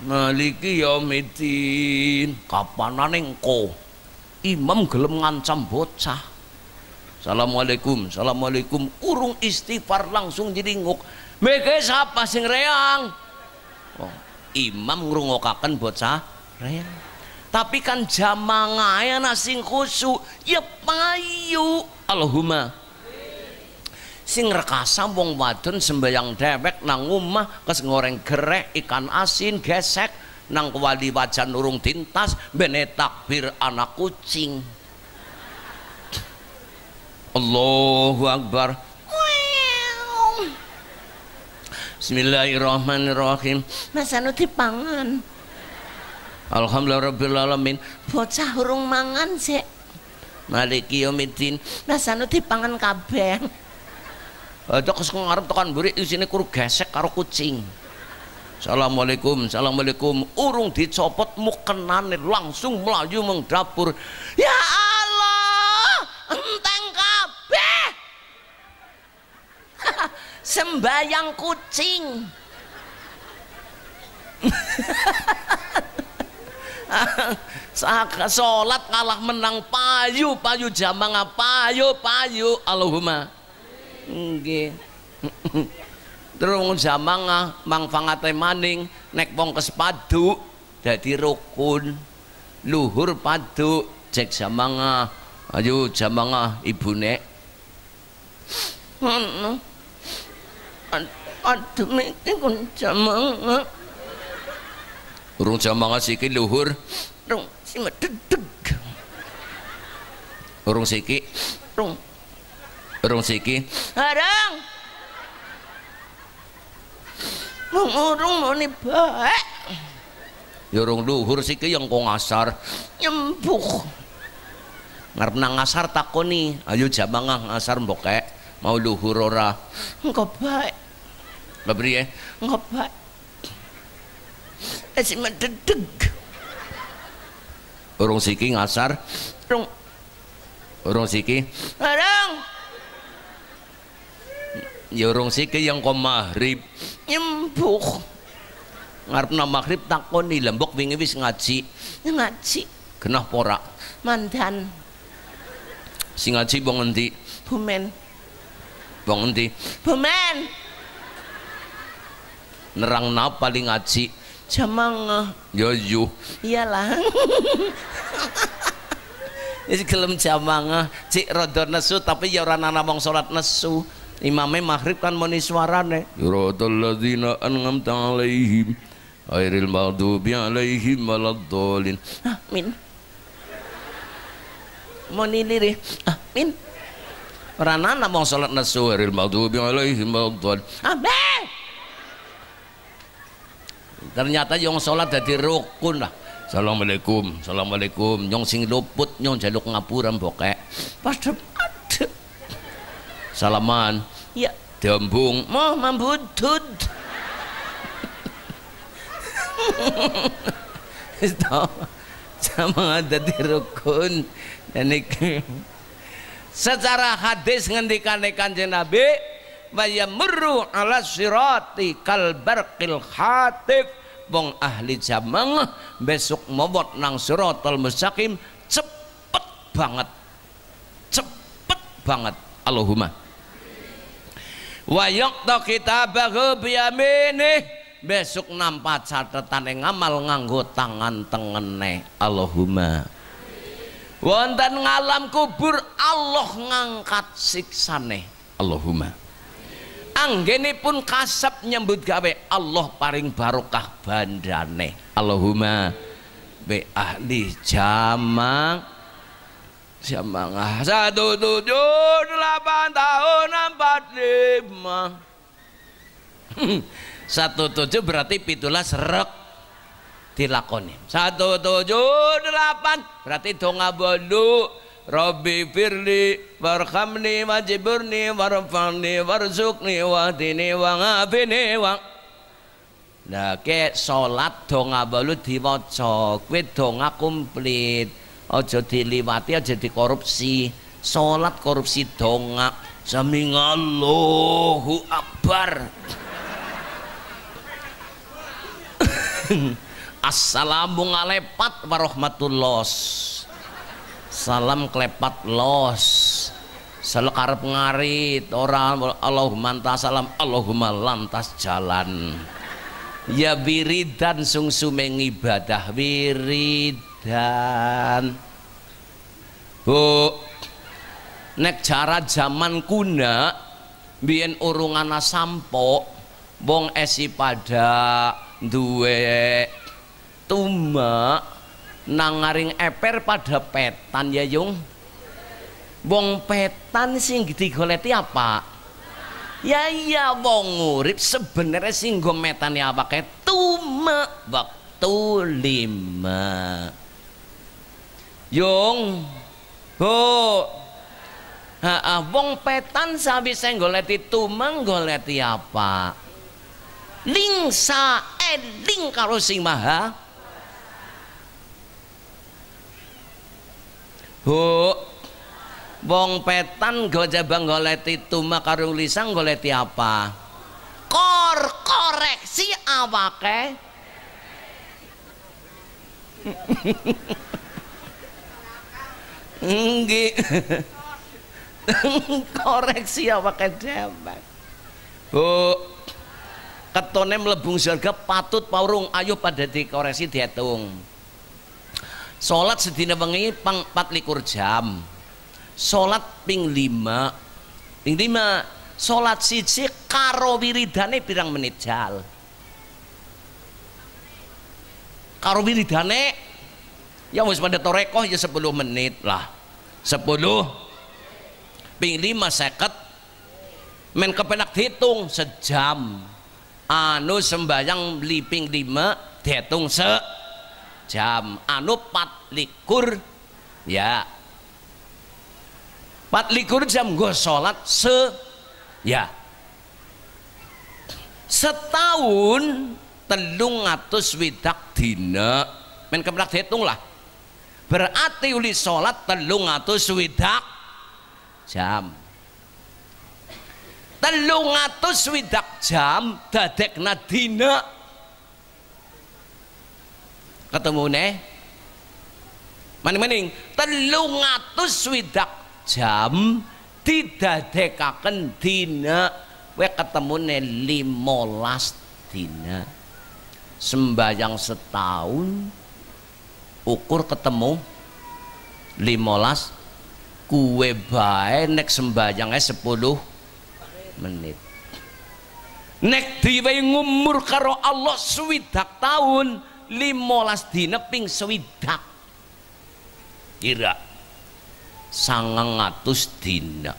Maliki yaumiddin kapanane engko imam gelem ngancam bocah Assalamualaikum Assalamualaikum urung istighfar langsung diringuk mereka siapa sing reang oh, imam ngrungokaken bocah reang tapi kan anak nasi khusu ya payu Allahumma sing rekasa wong wadon sembayang dewek nang umah kes ngoreng gerek ikan asin gesek nang kewali wajan urung tintas bene takbir anak kucing Allahu Akbar Bismillahirrahmanirrahim Mas anu dipangan Alhamdulillah rabbil alamin. Bocah urung mangan sih, Maliki yaumiddin. Rasane dipangan kabeh. Ada kes ngarep tekan buri sini kuru gesek karo kucing. Assalamualaikum, Assalamualaikum. Urung dicopot mukenane langsung melayu mengdapur, Ya Allah, enteng kabeh. Sembayang kucing. sholat kalah menang payu payu jamanga payu payu Allahumma nggih terus jamanga ah, mangfangate maning nek pongkes padu jadi rukun luhur padu cek jamanga ah. ayo jamanga ah, ibu nek aduh nek jamanga urung jam 12 luhur rung sing medeg. urung siki rung urung siki arang Rung urung muni baik, ya luhur siki yang kok ngasar nyembuh ngarep nang ngasar takoni ayo jamangah ngasar mbokek mau luhur ora engko Mbak babriye ya. engko baik Nasi mendedeg. Urung siki ngasar. orang Urung siki. Urung. Ya urung siki yang kau maghrib. Nyembuh. Ngarep na maghrib takoni lembok wingi wis ngaji. Ngaji. kenah pora. Mandan. Si ngaji bong endi? Bumen. bong enti, Bumen. Nerang napa li ngaji? jamang ya yuh iyalah ini gelem jamang cik rodo nesu tapi ya orang anak wong salat nesu imamnya maghrib kan moni suarane yuratul ladzina an'amta alaihim ghairil maghdubi alaihim waladdallin amin ah, muni lirih amin ah, ora nana wong salat nesu ghairil bi alaihim waladdallin amin ternyata yang sholat jadi rukun lah Assalamualaikum, Assalamualaikum nyong sing luput nyong jaluk ngapuran bokek padep adep salaman ya diambung mau mambudud sama ada di rukun dan secara hadis ngendikan kanjeng Nabi wa ala sirati kal barqil khatif bong ahli jamang besok mobot nang siratal mustaqim cepet banget cepet banget Allahumma to kita bahu biyaminih besok nampak catatan yang ngamal nganggo tangan tengene Allahumma wonten ngalam kubur Allah ngangkat siksane Allahumma anggene pun kasep nyambut gawe Allah paring barokah bandane Allahumma be ahli jamang jamang satu tujuh delapan tahun empat lima satu tujuh berarti pitulas rek dilakoni satu tujuh delapan berarti donga bolu Rabbi firli warhamni wajiburni warfa'ni Warzukni, wahdini wangafini wang Nah ke salat do ngabalu diwaca kuwi do komplit ojo diliwati aja dikorupsi salat korupsi Saming Allahu akbar Assalamualaikum warahmatullahi salam klepat los karep ngarit orang Allahumma salam Allahumma lantas jalan ya wiridan sumeng ibadah wiridan bu nek cara zaman kuna bien urungana sampo bong esi pada duwe tumak nangaring eper pada petan ya yung wong petan sing digoleti apa ya iya wong urip sebenarnya sing gometan ya apa kayak tuma waktu lima yung ho ha -ha, wong petan sabis goleti tumang goleti apa lingsa eling eh, karo sing maha Bu. Wong petan gojabang goleti tuma karung lisang goleti apa? Kor koreksi apa ke? Enggi. koreksi ke dhewe. Bu. Ketone melebung surga patut paurung ayo pada dikoreksi dihitung. Solat sedina bengi pang empat likur jam Solat ping lima, ping lima. Sholat siji karo wiridane pirang menit jal karo wiridane ya wis pada torekoh ya sepuluh menit lah Sepuluh, ping lima seket men kepenak hitung sejam anu sembayang liping lima dihitung se jam anu pat likur ya pat likur jam gue sholat se ya setahun telung atus widak dina men kemenak dihitung lah berarti uli sholat telung atus widak jam telung atus widak jam dadek nadina ketemu nih, maning-maning telung atus swidak jam tidak dekakan dina we ketemu nih limolas dina sembahyang setahun ukur ketemu limolas kue bae nek sembahyangnya sepuluh menit nek diwe ngumur karo Allah swidak tahun limolas dina ping swidak. Kira sangangatus dina.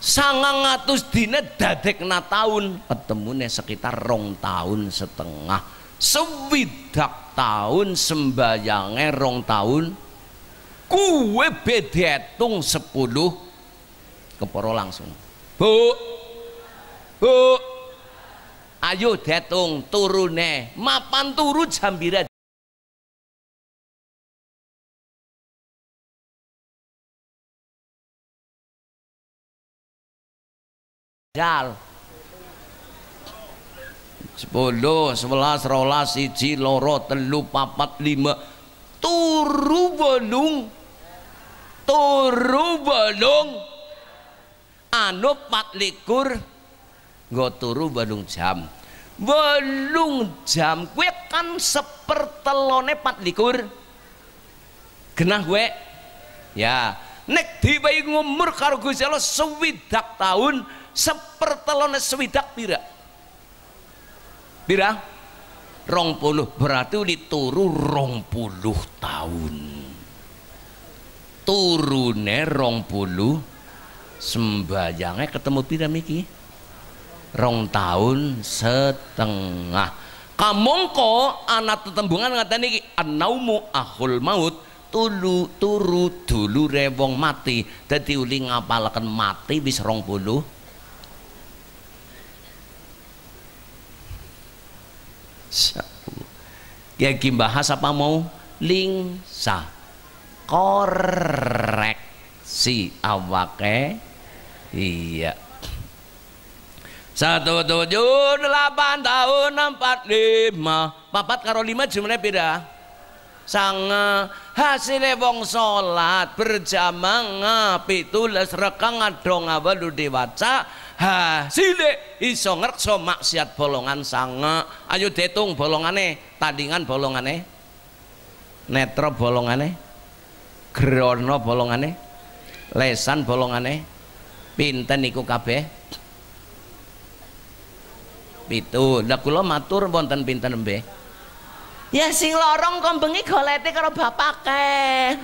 sangangatus dina dadekna tahun ketemunya sekitar rong tahun setengah. sewidak tahun sembayangnya rong tahun kue bedetung sepuluh keporo langsung. Bu. Bu ayo detung turune mapan turu jambira dal sepuluh sebelas rolas siji loro telu papat lima turu bolung turu bolung anu pat likur Gue turu balung jam balung jam gue kan sepertelone pat likur genah gue, ya nek dibayi ngumur karo jalo sewidak tahun sepertelone sewidak pira pira rong puluh berarti turu rong puluh tahun turune rong puluh sembayangnya ketemu pira miki rong tahun setengah kamongko anak tetembungan ngatani ini anaumu ahul maut tulu turu dulu rewong mati jadi uli ngapalakan mati bisa rong puluh Ya bahas apa mau lingsa koreksi awake iya satu tujuh delapan tahun empat lima Papat karo lima jumlahnya beda sang hasilnya wong sholat berjamaah tulis rekang adong awalu diwaca hasilnya iso ngerkso maksiat bolongan sang ayo detung bolongane tandingan bolongane netro bolongane grono bolongane lesan bolongane pinten iku kabeh pitu lah kula matur wonten pinten nembe ya sing lorong bengi golete karo bapake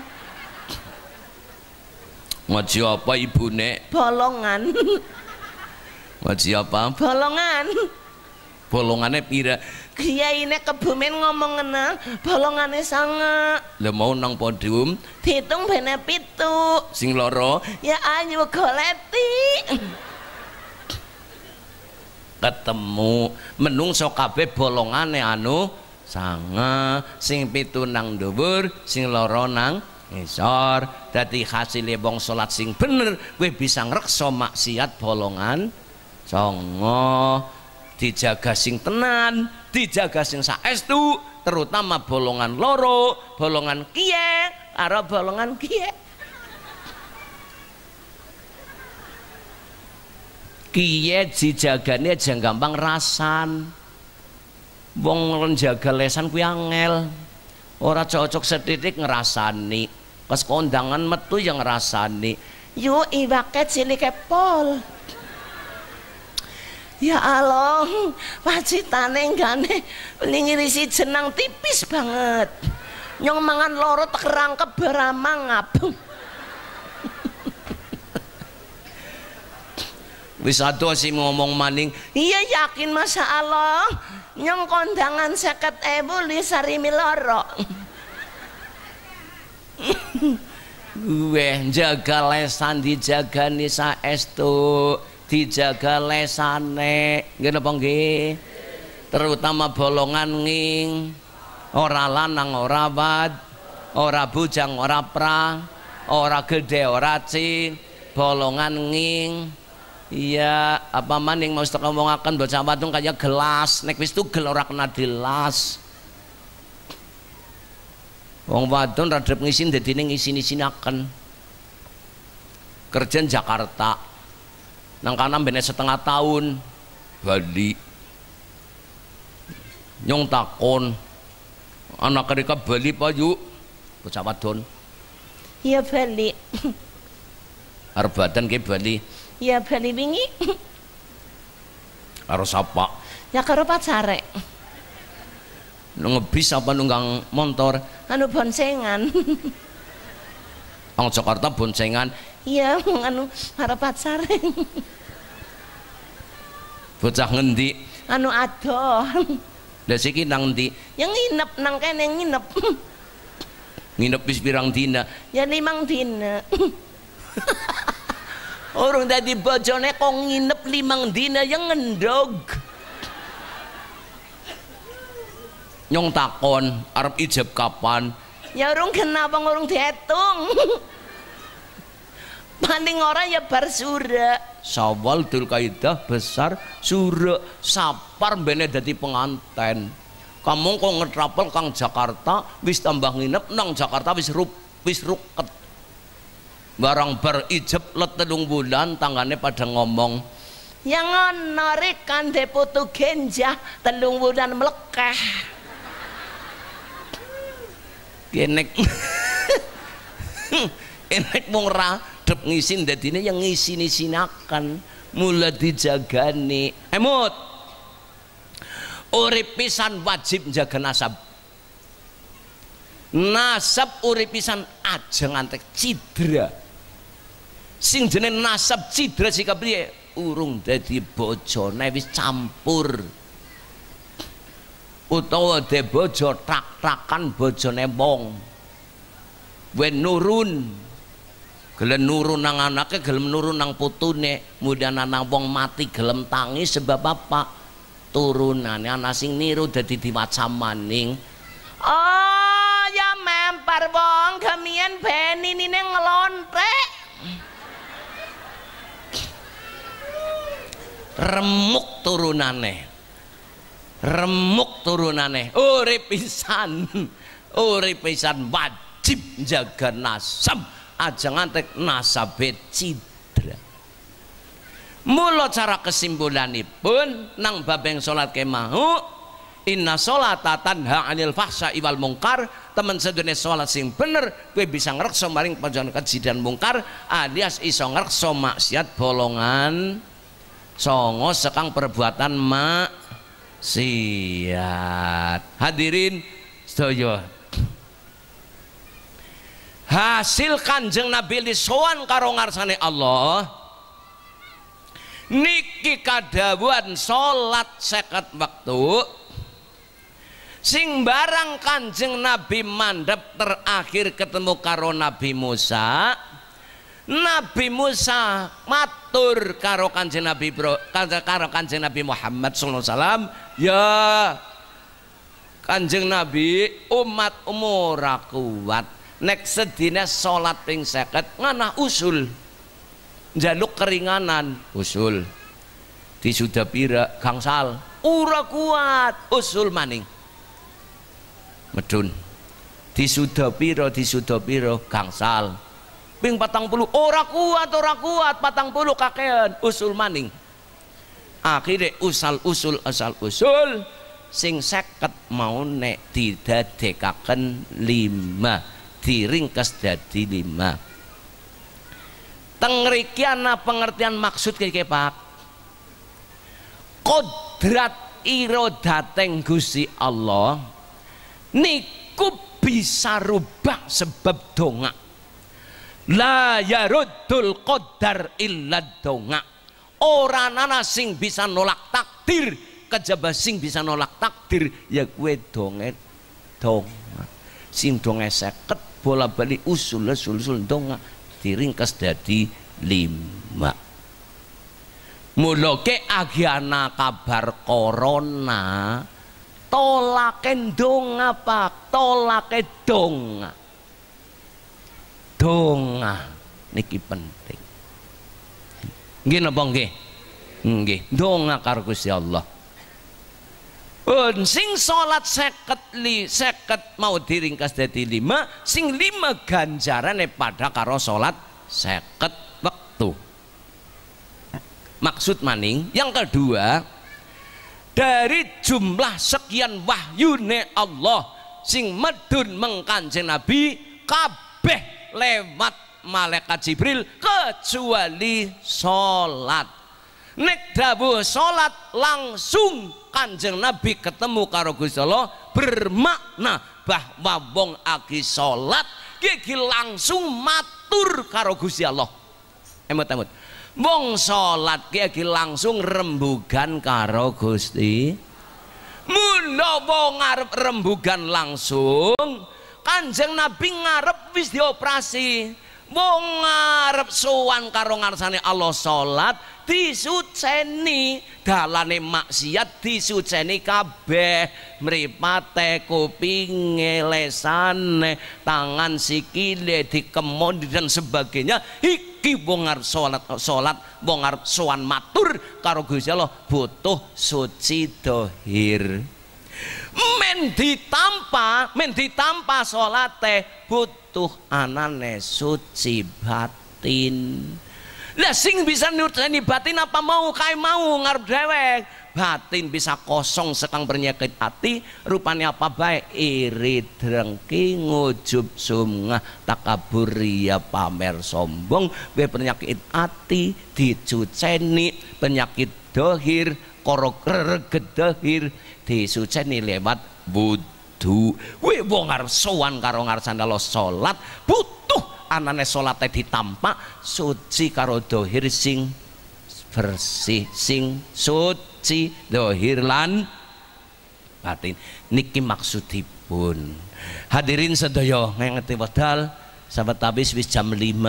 ngaji apa ibune bolongan ngaji apa bolongan bolongannya pira ini kebumen ngomong ngenang bolongane sanga lo mau nang podium hitung bene pitu sing loro ya anyu goleti ketemu menungso kabeh bolongane anu sanga sing pitu nang dhuwur sing loro nang ngisor dadi hasil bong salat sing bener gue bisa ngrekso maksiat bolongan songo dijaga sing tenan dijaga sing saestu terutama bolongan loro bolongan kie karo bolongan kie kiye dijagane aja gampang rasan wong njaga lesan kuwi angel ora cocok setitik ngerasani pas kondangan metu yang ngerasani yo iwaket sini kepol ya Allah pacitane gane ningirisi jenang tipis banget nyong mangan loro terang keberamang ngabung Wis ado si ngomong maning, iya yakin masa Allah, nyong kondangan seket ewu sari miloro. Gue jaga lesan dijaga nisa estu, dijaga lesane, gini apa Terutama bolongan nging, ora lanang ora bad, ora bujang ora pra, ora gede ora cing, bolongan nging, Iya, apa man yang mau ngomong akan buat sahabat tuh kayak gelas, nek wis tuh gelora kena dilas. Wong wadon radep ngisin isin ngisin akan Kerjaan Jakarta. Nang kanan bene setengah tahun Bali. Nyong takon. Anak mereka Bali Pak buat Bocah wadon. Iya Bali. harbatan ke Bali. Ya bali wingi. Karo sapa? Ya karo pacare. Ngebis apa nunggang motor? Anu bonsengan. Ang Jakarta bonsengan. Iya, anu karo pacare. Bocah ngendi? Anu adoh. Lah siki nang ndi? Yang nginep nang kene nginep. nginep wis pirang dina? Ya limang dina. Orang tadi bojone kok nginep limang dina yang ngendog. Nyong takon, arep ijab kapan? Ya urung kenapa ngurung dihitung? Paling orang ya bar sura. Sawal kaidah besar sura sapar bene dadi penganten. Kamu kok ngetrapel Kang Jakarta wis tambah nginep nang Jakarta wis rup wis ruket barang berijab let telung bulan tangannya pada ngomong yang narikan deputu putu genja telung bulan melekeh genek enek mung radep ngisin ini yang ngisin sinakan mulai dijagani emut eh, urip pisan wajib jaga nasab nasab urip pisan ajeng cidra sing jenenge nasab cidra sikap piye urung dadi bojo wis campur utawa de bojo tak-takan bojone wong wen nurun gelem nurun nang anaknya gelem nurun nang putune mudan anak wong mati gelem tangis sebab apa Turunan ana sing niru dadi diwaca maning oh ya mempar wong gemian beni ini ngelontek remuk turunane remuk turunane urip pisan urip pisan wajib jaga nasab aja ngantek nasabe cidra mula cara kesimpulanipun nang babeng salat kemahu inna sholata tanha anil fahsya iwal mungkar temen sedunia sholat sing bener kue bisa ngerakso maling pojokan keji dan mungkar alias iso ngerakso maksiat bolongan songo sekang perbuatan maksiat hadirin setuju hasil kanjeng nabi soan karo ngarsane Allah niki kadawan sholat seket waktu sing barang kanjeng nabi mandep terakhir ketemu karo nabi Musa Nabi Musa matur karo Kanjeng Nabi Bro, karo Kanjeng Nabi Muhammad sallallahu alaihi wasallam, ya Kanjeng Nabi umat umur kuat nek sedina sholat ping seket nganah usul jaluk keringanan usul di sudah pira gangsal ura kuat usul maning medun di sudah pira di sudah pira gangsal ping patang puluh oh, ora kuat ora kuat patang puluh kakean usul maning akhirnya usal usul asal usul sing seket mau nek didadekaken lima diringkas dadi lima tengriki pengertian maksud kayak pak kodrat iro dateng gusi Allah niku bisa rubah sebab dongak La yaruddul qadar illa donga. Ora nana sing bisa nolak takdir, kejaba sing bisa nolak takdir ya kue donge donga. Sing donge seket bola balik usul usul usul donga diringkas dari lima. Muloke agiana kabar corona tolaken donga pak tolake donga donga niki penting nggih napa nggih nggih donga karo Gusti Allah Pun sing salat 50 li mau diringkas dadi 5, sing 5 ganjarane pada karo salat 50 wektu. Maksud maning yang kedua dari jumlah sekian wahyune Allah sing medun mengkanjeng Nabi kabeh lewat malaikat Jibril kecuali sholat nek dabu sholat langsung Kanjeng Nabi ketemu karo Gusti Allah bermakna bahwa wong agi solat, gigi langsung matur karo Gusti Allah emot-emot wong solat, gigi langsung rembukan karo Gusti mula wong arep rembugan langsung Kanjeng Nabi ngarep wis dioperasi. Wong ngarep sowan karo ngarsane Allah sholat disuceni, dalane maksiat disuceni kabeh, mripate, kupinge, lesane, tangan sikile dikemon dan sebagainya. Iki wong sholat salat salat, wong sowan matur karo Gusti Allah butuh suci dohir men ditampa men ditampa sholat teh butuh anane suci batin lah sing bisa nurani batin apa mau kai mau ngarep dewek batin bisa kosong sekang bernyakit hati rupanya apa baik iri drengki ngujub takabur takaburia ya pamer sombong be penyakit hati dicuceni penyakit dohir Korok regedahir disuceni lewat budu wih wong arep sowan karo ngarsane lo sholat butuh anane teh ditampak suci karo dohir sing bersih sing suci dohir lan batin niki maksudipun hadirin sedoyo ngerti wadal sahabat habis wis jam 5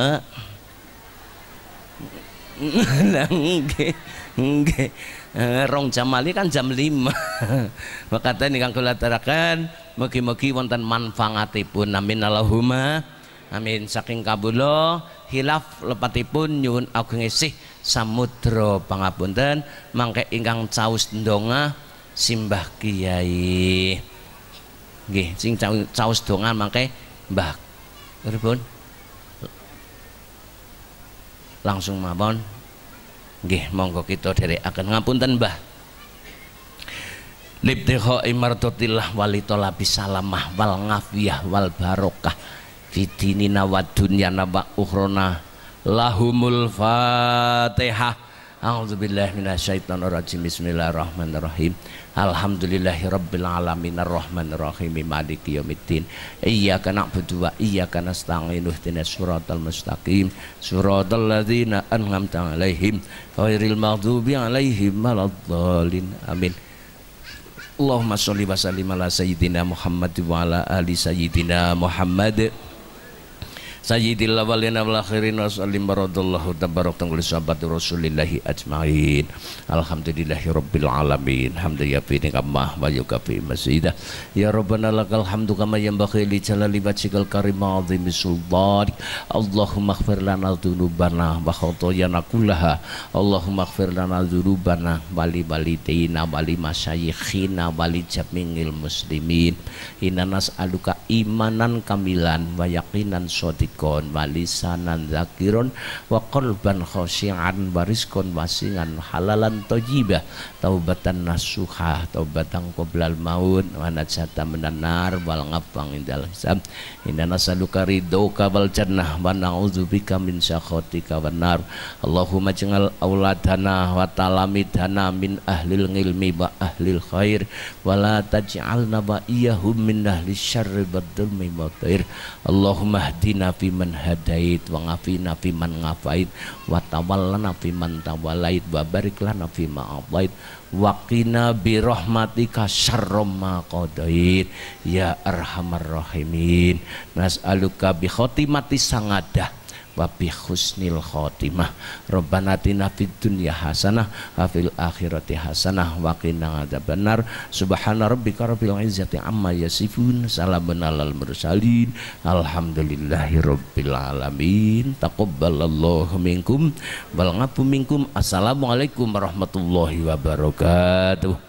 nggih nggih Eh, rong jam malih kan jam lima. Makanya ini kang kula terakan mugi-mugi wonten manfaatipun amin Allahumma amin saking kabulo hilaf lepatipun nyuwun ageng samudro samudra pangapunten mangke ingkang caus ndonga simbah kiai nggih sing caus dongan mangke mbah ribun langsung mabon Gih, monggo kita dherekaken ngapunten ngapun Libtiha imardatillah walito labis salamah wal ngafiyah wal barokah fidinina wa dunia wa uhrona lahumul fatihah minasyaitan rajim Bismillahirrahmanirrahim. Alhamdulillahi rabbil alamin Ar-Rahim maliki yaumiddin Iyaka na'budu wa iyyaka nasta'in surat al mustaqim al ladzina an'amta alaihim Khairil maghdubi alaihim Maladhalin amin Allahumma sholli wa sallim ala sayyidina Muhammad wa ala ali sayyidina Muhammad sayyidil awalina wal akhirin wasallim baradallahu tabarak tanggul sahabat rasulillahi ajmain alhamdulillahi rabbil alamin hamdu yafini kamah wa yukafi ya masjidah ya rabbana lakal hamdu kama yanbaghi li jalali wajhikal karim azimi sultan Allahumma ighfir lana dzunubana wa khotoyana kullaha Allahumma ighfir lana dzunubana wa li walidayna wa li masyayikhina wa li muslimin inna nas'aluka imanan kamilan wa yaqinan shadiq mulikon walisanan zakiron wa qalban khoshian bariskon wasingan halalan tojibah taubatan nasuha taubatan qoblal maut wa najata minan nar wal ngafang indal hisab inna nasaluka ridhoka wal jannah wa na'udzubika min sakhatika wan nar Allahumma jangal auladana wa talamidana min ahlil ilmi wa ahlil khair wa la taj'alna ba iyahum min ahli syarri wad dhulmi Allahumma hdina fi man hadait wa ngafina fi man ngafait wa tawallana fi man tawallait wa bariklana fi ma'abait Wakina birahmatika syarroma qadait ya arhamar rahimin. Nas'aluka bi khotimati sangadah wa bi husnil khotimah Rabbana tina fid dunya hasanah wa fil akhirati hasanah wa qina adzabannar subhana rabbika rabbil izzati amma yasifun salamun alal mursalin alhamdulillahi rabbil alamin taqabbalallahu minkum wal ngapu minkum assalamualaikum warahmatullahi wabarakatuh